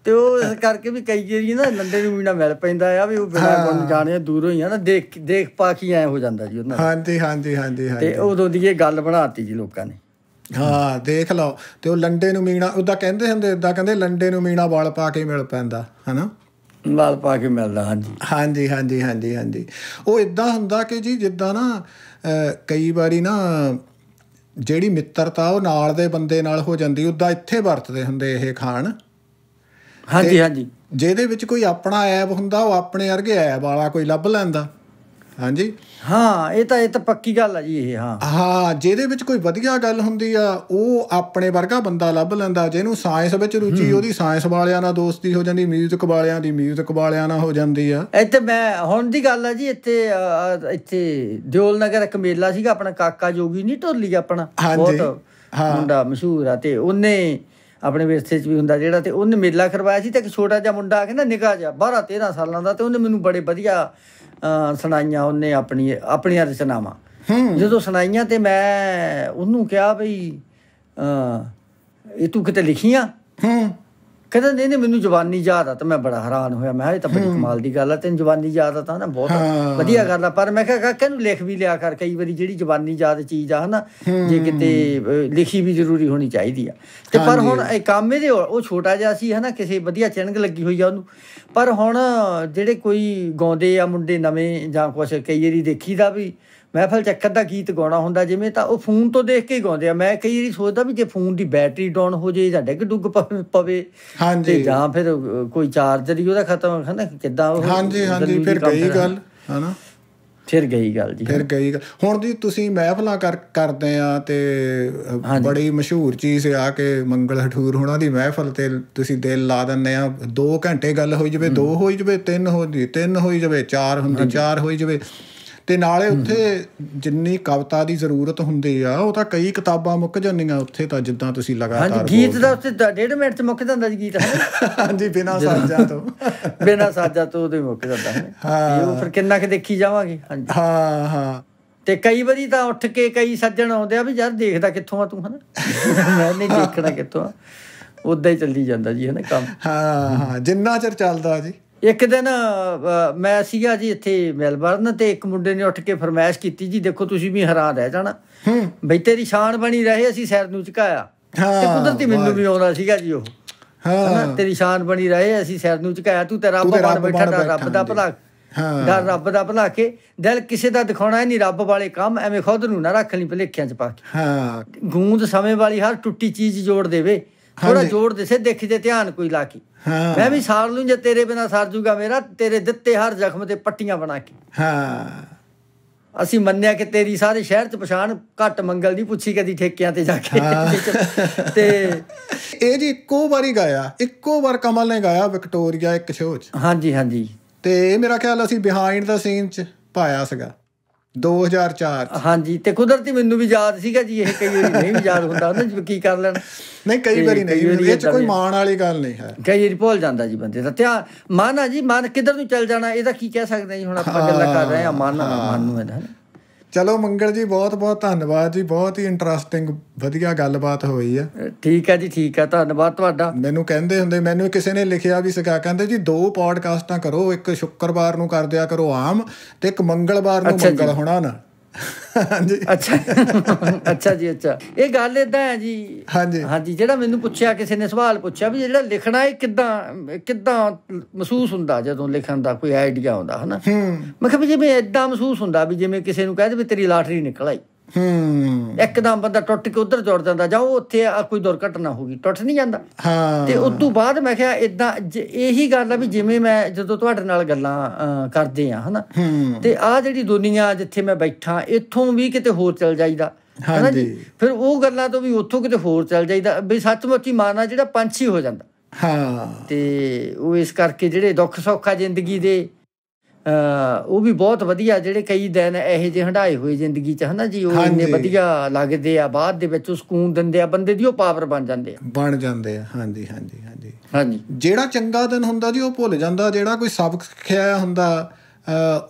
ਤੇ ਉਹ ਇਸ ਕਰਕੇ ਵੀ ਕਈ ਜਿਹੜੀ ਨਾ ਲੰਡੇ ਨੂੰ ਵੀ ਨਾ ਮਿਲ ਪੈਂਦਾ ਆ ਵੀ ਉਹ ਬਿਨਾਂ ਗੁਣ ਜਾਣੇ ਦੂਰੋਂ ਹੀ ਆ ਨਾ ਦੇਖ ਦੇਖ ਪਾ ਕੀ ਐ ਹੋ ਜਾਂਦਾ ਜੀ ਉਹਨਾਂ ਹਾਂਜੀ ਹਾਂਜੀ ਹਾਂਜੀ ਹਾਂਜੀ ਤੇ ਉਦੋਂ ਦੀ ਇਹ ਗੱਲ ਬਣਾਤੀ ਜੀ ਲੋਕਾਂ ਨੇ ਹਾਂ ਦੇਖ ਲਓ ਤੇ ਉਹ ਲੰਡੇ ਨੂੰ ਮੀਣਾ ਉਹਦਾ ਕਹਿੰਦੇ ਹੁੰਦੇ ਇਦਾਂ ਕਹਿੰਦੇ ਲੰਡੇ ਨੂੰ ਮੀਣਾ ਵਾਲ ਪਾ ਕੇ ਮਿਲ ਪੈਂਦਾ ਹਨਾ ਵਾਲ ਪਾ ਕੇ ਮਿਲਦਾ ਹਾਂਜੀ ਹਾਂਜੀ ਹਾਂਜੀ ਹਾਂਜੀ ਹਾਂਜੀ ਉਹ ਇਦਾਂ ਹੁੰਦਾ ਕਿ ਜੀ ਜਿੱਦਾਂ ਨਾ ਕਈ ਵਾਰੀ ਨਾ ਜਿਹੜੀ ਮਿੱਤਰਤਾ ਉਹ ਨਾਲ ਦੇ ਬੰਦੇ ਨਾਲ ਹੋ ਜਾਂਦੀ ਉਦਾਂ ਇੱਥੇ ਵਰਤਦੇ ਹੁੰਦੇ ਇਹ ਖਾਣ ਹਾਂਜੀ ਹਾਂਜੀ ਜਿਹਦੇ ਵਿੱਚ ਕੋਈ ਆਪਣਾ ਐਬ ਹੁੰਦਾ ਉਹ ਆਪਣੇ ਵਰਗੇ ਐਬ ਵਾਲਾ ਕੋਈ ਲੱਭ ਲੈਂਦਾ ਹਾਂਜੀ ਹਾਂ ਇਹ ਤਾਂ ਇਹ ਤਾਂ ਪੱਕੀ ਗੱਲ ਆ ਜੀ ਇਹ ਹਾਂ ਹਾਂ ਜਿਹਦੇ ਵਿੱਚ ਕੋਈ ਵਧੀਆ ਗੱਲ ਹੁੰਦੀ ਆ ਉਹ ਆਪਣੇ ਵਰਗਾ ਬੰਦਾ ਲੱਭ ਲੈਂਦਾ ਜਿਹਨੂੰ ਸਾਇੰਸ ਵਿੱਚ ਰੁਚੀ ਉਹਦੀ ਸਾਇੰਸ ਵਾਲਿਆਂ ਨਾਲ ਦੋਸਤੀ ਹੋ ਜਾਂਦੀ ਮਿਊਜ਼ਿਕ ਵਾਲਿਆਂ ਦੀ ਮਿਊਜ਼ਿਕ ਵਾਲਿਆਂ ਨਾਲ ਹੋ ਜਾਂਦੀ ਆ ਇੱਥੇ ਮੈਂ ਹੁਣ ਦੀ ਗੱਲ ਆ ਜੀ ਇੱਥੇ ਇੱਥੇ ਦਿਓਲ ਨਗਰ ਇੱਕ ਮੇਲਾ ਸੀਗਾ ਆਪਣਾ ਕਾਕਾ ਜੋਗੀ ਨਹੀਂ ਢੋਲੀ ਆਪਣਾ ਬਹੁਤ ਹਾਂ ਮੁੰਡਾ ਮਸ਼ਹੂਰ ਆ ਤੇ ਉਹਨੇ ਆਪਣੇ ਵਿਰਸੇ 'ਚ ਵੀ ਹੁੰਦਾ ਜਿਹੜਾ ਤੇ ਉਹਨੇ ਮੇਲਾ ਕਰਵਾਇਆ ਸੀ ਤੇ ਇੱਕ ਛੋਟਾ ਜਿਹਾ ਮੁੰਡਾ ਆ ਕਹਿੰਦਾ ਨਿਕਾ ਜਾ 12 13 ਸਾਲਾਂ ਦਾ ਤੇ ਉਹਨੇ ਮੈਨੂੰ ਬੜੇ ਵਧੀਆ ਸੁਣਾਈਆਂ ਉਹਨੇ ਆਪਣੀ ਆਪਣੀਆਂ ਰਚਨਾਵਾਂ ਜਦੋਂ ਸੁਣਾਈਆਂ ਤੇ ਮੈਂ ਉਹਨੂੰ ਕਿਹਾ ਬਈ ਇਹ ਤੂੰ ਕਿਤੇ ਲਿਖੀਆਂ ਹੂੰ ਕਹਿੰਦਾ ਨਹੀਂ ਨਹੀਂ ਮੈਨੂੰ ਜਵਾਨੀ ਯਾਦ ਆ ਤਾਂ ਮੈਂ ਬੜਾ ਹੈਰਾਨ ਹੋਇਆ ਮੈਂ ਇਹ ਤਾਂ ਬੜੀ ਕਮਾਲ ਦੀ ਗੱਲ ਆ ਤੈਨੂੰ ਜਵਾਨੀ ਯਾਦ ਆ ਤਾਂ ਨਾ ਬਹੁਤ ਵਧੀਆ ਗੱਲ ਆ ਪਰ ਮੈਂ ਕਿਹਾ ਕਾਕੇ ਨੂੰ ਲਿਖ ਵੀ ਲਿਆ ਕਰ ਕਈ ਵਾਰੀ ਜਿਹੜੀ ਜਵਾਨੀ ਯਾਦ ਚੀਜ਼ ਆ ਹਨਾ ਜੇ ਕਿਤੇ ਲਿਖੀ ਵੀ ਜ਼ਰੂਰੀ ਹੋਣੀ ਚਾਹੀਦੀ ਆ ਤੇ ਪਰ ਹੁਣ ਇਹ ਕੰਮ ਇਹਦੇ ਉਹ ਛੋਟਾ ਜਿਹਾ ਸੀ ਹਨਾ ਕਿਸੇ ਵਧੀਆ ਚਿੰਗ ਲੱਗੀ ਹੋਈ ਆ ਉਹਨੂੰ ਪਰ ਹੁਣ ਜਿਹੜੇ ਕੋਈ ਗਾਉਂਦੇ ਆ ਮੁੰਡੇ ਨਵੇਂ ਜਾਂ ਕੁਛ ਕਈ ਵਾਰੀ ਦੇਖੀਦਾ ਵੀ ਮਹਿਫਲ 'ਚ ਇੱਕ ਅੱਧਾ ਗੀਤ ਗਾਉਣਾ ਹੁੰਦਾ ਜਿਵੇਂ ਤਾਂ ਉਹ ਫੋਨ ਤੋਂ ਦੇਖ ਕੇ ਗਾਉਂਦੇ ਆ ਮੈਂ ਕਈ ਵਾਰੀ ਸੋਚਦਾ ਵੀ ਜੇ ਫੋਨ ਦੀ ਬੈਟਰੀ ਡਾਊਨ ਹੋ ਜੇ ਜਾਂ ਡਿੱਗ ਡੁੱਗ ਪਵੇ ਹਾਂਜੀ ਜਾਂ ਫਿਰ ਕੋਈ ਚਾਰਜਰ ਹੀ ਉਹਦਾ ਖਤਮ ਹੋ ਨਾ ਕਿੱਦਾਂ ਉਹ ਹਾਂਜੀ ਹਾਂਜੀ ਫਿਰ ਗਈ ਗੱਲ ਹਨਾ ਫਿਰ ਗਈ ਗੱਲ ਜੀ ਫਿਰ ਗਈ ਗੱਲ ਹੁਣ ਜੀ ਤੁਸੀਂ ਮਹਿਫਲਾਂ ਕਰ ਕਰਦੇ ਆ ਤੇ ਬੜੀ ਮਸ਼ਹੂਰ ਚੀਜ਼ ਆ ਕੇ ਮੰਗਲ ਹਠੂਰ ਹੋਣਾ ਦੀ ਮਹਿਫਲ ਤੇ ਤੁਸੀਂ ਦਿਲ ਲਾ ਦਿੰਦੇ ਆ 2 ਘੰਟੇ ਗੱਲ ਹੋਈ ਜਵੇ 2 ਹੋਈ ਜਵੇ 3 ਹੋਈ 3 ਹੋਈ ਜਵੇ 4 ਹੁੰਦੀ 4 ਹੋਈ ਜਵੇ ਤੇ ਨਾਲੇ ਉੱਥੇ ਜਿੰਨੀ ਕਵਿਤਾ ਦੀ ਜ਼ਰੂਰਤ ਹੁੰਦੀ ਆ ਉਹ ਤਾਂ ਕਈ ਕਿਤਾਬਾਂ ਮੁੱਕ ਜਾਂਦੀਆਂ ਉੱਥੇ ਤਾਂ ਜਿੱਦਾਂ ਤੁਸੀਂ ਲਗਾਤਾਰ ਹਾਂਜੀ ਗੀਤ ਦਾ ਉੱਥੇ ਡੇਢ ਮਿੰਟ ਚ ਮੁੱਕ ਜਾਂਦਾ ਜੀ ਗੀਤ ਹਾਂਜੀ ਬਿਨਾ ਸਾਜਾ ਤੋਂ ਬਿਨਾ ਸਾਜਾ ਤੋਂ ਉਹਦੇ ਮੁੱਕ ਜਾਂਦਾ ਹੈ ਹਾਂ ਉਹ ਫਿਰ ਕਿੰਨਾ ਕਿ ਦੇਖੀ ਜਾਵਾਂਗੇ ਹਾਂਜੀ ਹਾਂ ਹਾਂ ਤੇ ਕਈ ਵਾਰੀ ਤਾਂ ਉੱਠ ਕੇ ਕਈ ਸੱਜਣ ਆਉਂਦੇ ਆ ਵੀ ਯਾਰ ਦੇਖਦਾ ਕਿੱਥੋਂ ਆ ਤੂੰ ਹਨਾ ਮੈਂ ਨਹੀਂ ਦੇਖਣਾ ਕਿੱਥੋਂ ਆ ਉਦਾਂ ਹੀ ਚੱਲੀ ਜਾਂਦਾ ਜੀ ਹਨਾ ਕੰਮ ਹਾਂ ਹਾਂ ਜਿੰਨਾ ਚਿਰ ਚੱਲਦਾ ਜੀ ਇੱਕ ਦਿਨ ਮੈਂ ਸੀਗਾ ਜੀ ਇੱਥੇ ਮੈਲਬਰਨ ਤੇ ਇੱਕ ਮੁੰਡੇ ਨੇ ਉੱਠ ਕੇ ਫਰਮਾਇਸ਼ ਕੀਤੀ ਜੀ ਦੇਖੋ ਤੁਸੀਂ ਵੀ ਹੈਰਾਨ ਰਹਿ ਜਾਣਾ ਹੂੰ ਬਈ ਤੇਰੀ ਸ਼ਾਨ ਬਣੀ ਰਹੇ ਅਸੀਂ ਸੈਰ ਨੂੰ ਝੁਕਾਇਆ ਤੇ ਕੁਦਰਤੀ ਮੈਨੂੰ ਵੀ ਆਉਂਦਾ ਸੀਗਾ ਜੀ ਉਹ ਹਾਂ ਤੇਰੀ ਸ਼ਾਨ ਬਣੀ ਰਹੇ ਅਸੀਂ ਸੈਰ ਨੂੰ ਝੁਕਾਇਆ ਤੂੰ ਤੇ ਰੱਬ ਬਣ ਬੈਠਾ ਰੱਬ ਦਾ ਭਲਾ ਹਾਂ ਦਾ ਰੱਬ ਦਾ ਭਲਾ ਕੇ ਦਿਲ ਕਿਸੇ ਦਾ ਦਿਖਾਉਣਾ ਨਹੀਂ ਰੱਬ ਵਾਲੇ ਕੰਮ ਐਵੇਂ ਖੁਦ ਨੂੰ ਨਾ ਰੱਖ ਲਈ ਭਲੇਖਿਆਂ ਚ ਪਾ ਕੇ ਹਾਂ ਗੂੰਦ ਸਮੇਂ ਵਾਲੀ ਹਰ ਟੁੱਟੀ ਚੀਜ਼ ਜੋੜ ਦੇਵੇ ਥੋੜਾ ਜੋੜ ਦੇ ਸੇ ਦੇਖ ਤੇ ਧਿਆਨ ਕੋਈ ਲਾ ਕੇ ਹਾਂ ਮੈਂ ਵੀ ਸਾਰ ਲੂੰ ਜੇ ਤੇਰੇ ਬਿਨਾ ਸਰ ਜੂਗਾ ਮੇਰਾ ਤੇਰੇ ਦਿੱਤੇ ਹਰ ਜ਼ਖਮ ਤੇ ਪੱਟੀਆਂ ਬਣਾ ਕੇ ਹਾਂ ਅਸੀਂ ਮੰਨਿਆ ਕਿ ਤੇਰੀ ਸਾਰੇ ਸ਼ਹਿਰ ਚ ਪਛਾਣ ਘੱਟ ਮੰਗਲ ਦੀ ਪੁੱਛੀ ਕਦੀ ਠੇਕਿਆਂ ਤੇ ਜਾ ਕੇ ਤੇ ਇਹ ਜੀ ਇੱਕੋ ਵਾਰੀ ਗਾਇਆ ਇੱਕੋ ਵਾਰ ਕਮਲ ਨੇ ਗਾਇਆ ਵਿਕਟੋਰੀਆ ਇੱਕ ਸ਼ੋਅ ਚ ਹਾਂਜੀ ਹਾਂਜੀ ਤੇ ਮੇਰਾ ਖਿਆਲ ਅਸੀਂ ਬਿਹਾਈਂਡ ਦਾ ਸੀਨ ਚ ਪਾਇਆ ਸੀਗਾ 2004 ਹਾਂਜੀ ਤੇ ਕੁਦਰਤੀ ਮੈਨੂੰ ਵੀ ਯਾਦ ਸੀਗਾ ਜੀ ਇਹ ਕਈ ਵਾਰੀ ਨਹੀਂ ਵੀ ਯਾਦ ਹੁੰਦਾ ਨਾ ਕੀ ਕਰ ਲੈਣ ਨਹੀਂ ਕਈ ਵਾਰੀ ਨਹੀਂ ਇਹ ਚ ਕੋਈ ਮਾਣ ਵਾਲੀ ਗੱਲ ਨਹੀਂ ਹੈ ਕਈ ਵਾਰੀ ਭੁੱਲ ਜਾਂਦਾ ਜੀ ਬੰਦੇ ਦਾ ਧਿਆਨ ਮਨ ਆ ਜੀ ਮਨ ਕਿੱਧਰ ਨੂੰ ਚੱਲ ਜਾਣਾ ਇਹਦਾ ਕੀ ਕਹਿ ਸਕਦੇ ਜੀ ਹੁਣ ਆਪਾਂ ਗੱਲਾਂ ਕਰ ਰਹੇ ਆ ਮਨ ਮਨ ਨੂੰ ਇਹਦਾ ਚਲੋ ਮੰਗਲ ਜੀ ਬਹੁਤ ਬਹੁਤ ਧੰਨਵਾਦ ਜੀ ਬਹੁਤ ਹੀ ਇੰਟਰਸਟਿੰਗ ਵਧੀਆ ਗੱਲਬਾਤ ਹੋਈ ਆ ਠੀਕ ਆ ਜੀ ਠੀਕ ਆ ਧੰਨਵਾਦ ਤੁਹਾਡਾ ਮੈਨੂੰ ਕਹਿੰਦੇ ਹੁੰਦੇ ਮੈਨੂੰ ਕਿਸੇ ਨੇ ਲਿਖਿਆ ਵੀ ਸਿਕਾ ਕਹਿੰਦੇ ਜੀ ਦੋ ਪੋਡਕਾਸਟਾਂ ਕਰੋ ਇੱਕ ਸ਼ੁੱਕਰਵਾਰ ਨੂੰ ਕਰ ਦਿਆ ਕਰੋ ਆਮ ਤੇ ਇੱਕ ਮੰਗਲਵਾਰ ਨੂੰ ਮੰਗਲ ਹੋਣਾ ਨਾ ਹਾਂਜੀ ਅੱਛਾ ਅੱਛਾ ਜੀ ਅੱਛਾ ਇਹ ਗੱਲ ਇਦਾਂ ਹੈ ਜੀ ਹਾਂਜੀ ਹਾਂਜੀ ਜਿਹੜਾ ਮੈਨੂੰ ਪੁੱਛਿਆ ਕਿਸੇ ਨੇ ਸਵਾਲ ਪੁੱਛਿਆ ਵੀ ਜਿਹੜਾ ਲਿਖਣਾ ਇਹ ਕਿਦਾਂ ਕਿਦਾਂ ਮਹਿਸੂਸ ਹੁੰਦਾ ਜਦੋਂ ਲਿਖਣ ਦਾ ਕੋਈ ਆਈਡੀਆ ਆਉਂਦਾ ਹਨਾ ਮੈਂ ਕਿਹਾ ਵੀ ਜਿਵੇਂ ਇਦਾਂ ਮਹਿਸੂਸ ਹੁੰਦਾ ਵੀ ਜਿਵੇਂ ਕਿਸੇ ਨੂੰ ਕਹਿ ਦੇ ਵੀ ਤੇਰੀ ਲਾਟਰੀ ਨਿਕਲ ਆਈ ਹੂੰ ਇੱਕਦਮ ਬੰਦਾ ਟੁੱਟ ਕੇ ਉਧਰ ਜੁੜ ਜਾਂਦਾ ਜਾਂ ਉਹ ਉੱਥੇ ਕੋਈ ਦੁਰਘਟਨਾ ਹੋ ਗਈ ਟੁੱਟ ਨਹੀਂ ਜਾਂਦਾ ਹਾਂ ਤੇ ਉਸ ਤੋਂ ਬਾਅਦ ਮੈਂ ਕਿਹਾ ਇਦਾਂ ਇਹੀ ਗੱਲ ਆ ਵੀ ਜਿਵੇਂ ਮੈਂ ਜਦੋਂ ਤੁਹਾਡੇ ਨਾਲ ਗੱਲਾਂ ਕਰਦੇ ਆ ਹਨਾ ਤੇ ਆ ਜਿਹੜੀ ਦੁਨੀਆ ਜਿੱਥੇ ਮੈਂ ਬੈਠਾ ਇੱਥੋਂ ਵੀ ਕਿਤੇ ਹੋਰ ਚਲ ਜਾਈਦਾ ਹਾਂਜੀ ਫਿਰ ਉਹ ਗੱਲਾਂ ਤੋਂ ਵੀ ਉੱਥੋਂ ਕਿਤੇ ਹੋਰ ਚਲ ਜਾਈਦਾ ਵੀ ਸੱਚਮੁੱਚ ਹੀ ਮਾਨਾ ਜਿਹੜਾ ਪੰਛੀ ਹੋ ਜਾਂਦਾ ਹਾਂ ਤੇ ਉਹ ਇਸ ਕਰਕੇ ਜਿਹੜੇ ਦੁੱਖ ਸੌਖਾ ਜ਼ਿੰਦਗੀ ਦੇ ਉਹ ਵੀ ਬਹੁਤ ਵਧੀਆ ਜਿਹੜੇ ਕਈ ਦਿਨ ਇਹੋ ਜਿਹੇ ਹੰਡਾਏ ਹੋਏ ਜ਼ਿੰਦਗੀ 'ਚ ਹਨਾ ਜੀ ਉਹ ਇੰਨੇ ਵਧੀਆ ਲੱਗਦੇ ਆ ਬਾਅਦ ਦੇ ਵਿੱਚ ਸਕੂਨ ਦਿੰਦੇ ਆ ਬੰਦੇ ਦੀ ਉਹ ਪਾਵਰ ਬਣ ਜਾਂਦੇ ਆ ਬਣ ਜਾਂਦੇ ਆ ਹਾਂਜੀ ਹਾਂਜੀ ਹਾਂਜੀ ਹਾਂਜੀ ਜਿਹੜਾ ਚੰਗਾ ਦਿਨ ਹੁੰਦਾ ਜੀ ਉਹ ਭੁੱਲ ਜਾਂਦਾ ਜਿਹੜਾ ਕੋਈ ਸਬਕ ਸਿੱਖਿਆ ਹੁੰਦਾ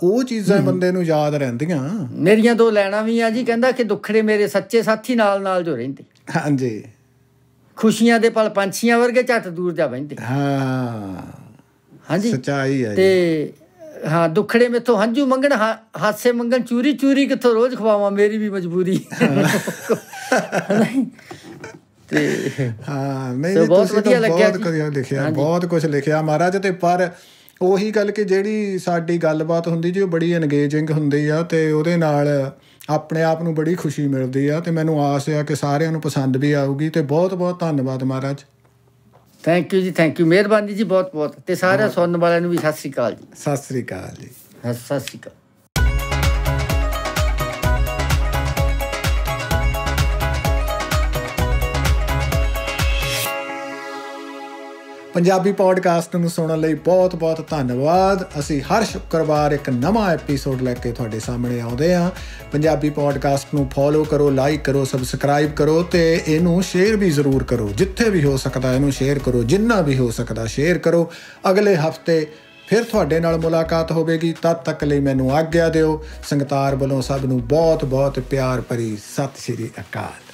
ਉਹ ਚੀਜ਼ਾਂ ਬੰਦੇ ਨੂੰ ਯਾਦ ਰਹਿੰਦੀਆਂ ਮੇਰੀਆਂ ਦੋ ਲੈਣਾ ਵੀ ਆ ਜੀ ਕਹਿੰਦਾ ਕਿ ਦੁੱਖੜੇ ਮੇਰੇ ਸੱਚੇ ਸਾਥੀ ਨਾਲ ਨਾਲ ਜੋ ਰਹਿੰਦੇ ਹਾਂਜੀ ਖੁਸ਼ੀਆਂ ਦੇ ਪਲ ਪੰਛੀਆਂ ਵਰਗੇ ਝੱਟ ਦੂਰ ਜਾ ਬੈਂਦੇ ਹਾਂ ਹਾਂਜੀ ਸਚਾਈ ਹੈ ਜੀ ਤੇ ਹਾਂ ਦੁਖੜੇ ਮੇਥੋਂ ਹੰਝੂ ਮੰਗਣ ਹਾਸੇ ਮੰਗਣ ਚੂਰੀ ਚੂਰੀ ਕਿੱਥੋਂ ਰੋਜ਼ ਖਵਾਵਾਂ ਮੇਰੀ ਵੀ ਮਜਬੂਰੀ ਤੇ ਹਾਂ ਮੈਨੂੰ ਬਹੁਤ ਵਧੀਆ ਲੱਗਿਆ ਬਹੁਤ ਕੁਝ ਲਿਖਿਆ ਬਹੁਤ ਕੁਝ ਲਿਖਿਆ ਮਹਾਰਾਜ ਤੇ ਪਰ ਉਹੀ ਗੱਲ ਕਿ ਜਿਹੜੀ ਸਾਡੀ ਗੱਲਬਾਤ ਹੁੰਦੀ ਜੀ ਉਹ ਬੜੀ ਇੰਗੇਜਿੰਗ ਹੁੰਦੀ ਆ ਤੇ ਉਹਦੇ ਨਾਲ ਆਪਣੇ ਆਪ ਨੂੰ ਬੜੀ ਖੁਸ਼ੀ ਮਿਲਦੀ ਆ ਤੇ ਮੈਨੂੰ ਆਸ ਆ ਕਿ ਸਾਰਿਆਂ ਨੂੰ ਪਸੰਦ ਵੀ ਆਊਗੀ ਤੇ ਬਹੁਤ ਬਹੁਤ ਧੰਨਵਾਦ ਮਹਾਰਾਜ ਥੈਂਕ ਯੂ ਜੀ ਥੈਂਕ ਯੂ ਮਿਹਰਬਾਨੀ ਜੀ ਬਹੁਤ ਬਹੁਤ ਤੇ ਸਾਰੇ ਸੁਣਨ ਵਾਲਿਆਂ ਨੂੰ ਵੀ ਸਤਿ ਸ੍ਰੀ ਅਕਾਲ ਜੀ ਸਤਿ ਸ੍ਰੀ ਅਕਾਲ ਜੀ ਸਤਿ ਸ੍ਰੀ ਅਕਾਲ ਪੰਜਾਬੀ ਪੌਡਕਾਸਟ ਨੂੰ ਸੁਣਨ ਲਈ ਬਹੁਤ-ਬਹੁਤ ਧੰਨਵਾਦ ਅਸੀਂ ਹਰ ਸ਼ੁੱਕਰਵਾਰ ਇੱਕ ਨਵਾਂ ਐਪੀਸੋਡ ਲੈ ਕੇ ਤੁਹਾਡੇ ਸਾਹਮਣੇ ਆਉਂਦੇ ਹਾਂ ਪੰਜਾਬੀ ਪੌਡਕਾਸਟ ਨੂੰ ਫੋਲੋ ਕਰੋ ਲਾਈਕ ਕਰੋ ਸਬਸਕ੍ਰਾਈਬ ਕਰੋ ਤੇ ਇਹਨੂੰ ਸ਼ੇਅਰ ਵੀ ਜ਼ਰੂਰ ਕਰੋ ਜਿੱਥੇ ਵੀ ਹੋ ਸਕਦਾ ਇਹਨੂੰ ਸ਼ੇਅਰ ਕਰੋ ਜਿੰਨਾ ਵੀ ਹੋ ਸਕਦਾ ਸ਼ੇਅਰ ਕਰੋ ਅਗਲੇ ਹਫਤੇ ਫਿਰ ਤੁਹਾਡੇ ਨਾਲ ਮੁਲਾਕਾਤ ਹੋਵੇਗੀ ਤਦ ਤੱਕ ਲਈ ਮੈਨੂੰ ਆਗਿਆ ਦਿਓ ਸੰਗਤਾਰ ਵੱਲੋਂ ਸਭ ਨੂੰ ਬਹੁਤ-ਬਹੁਤ ਪਿਆਰ ਭਰੀ ਸਤਿ ਸ੍ਰੀ ਅਕਾਲ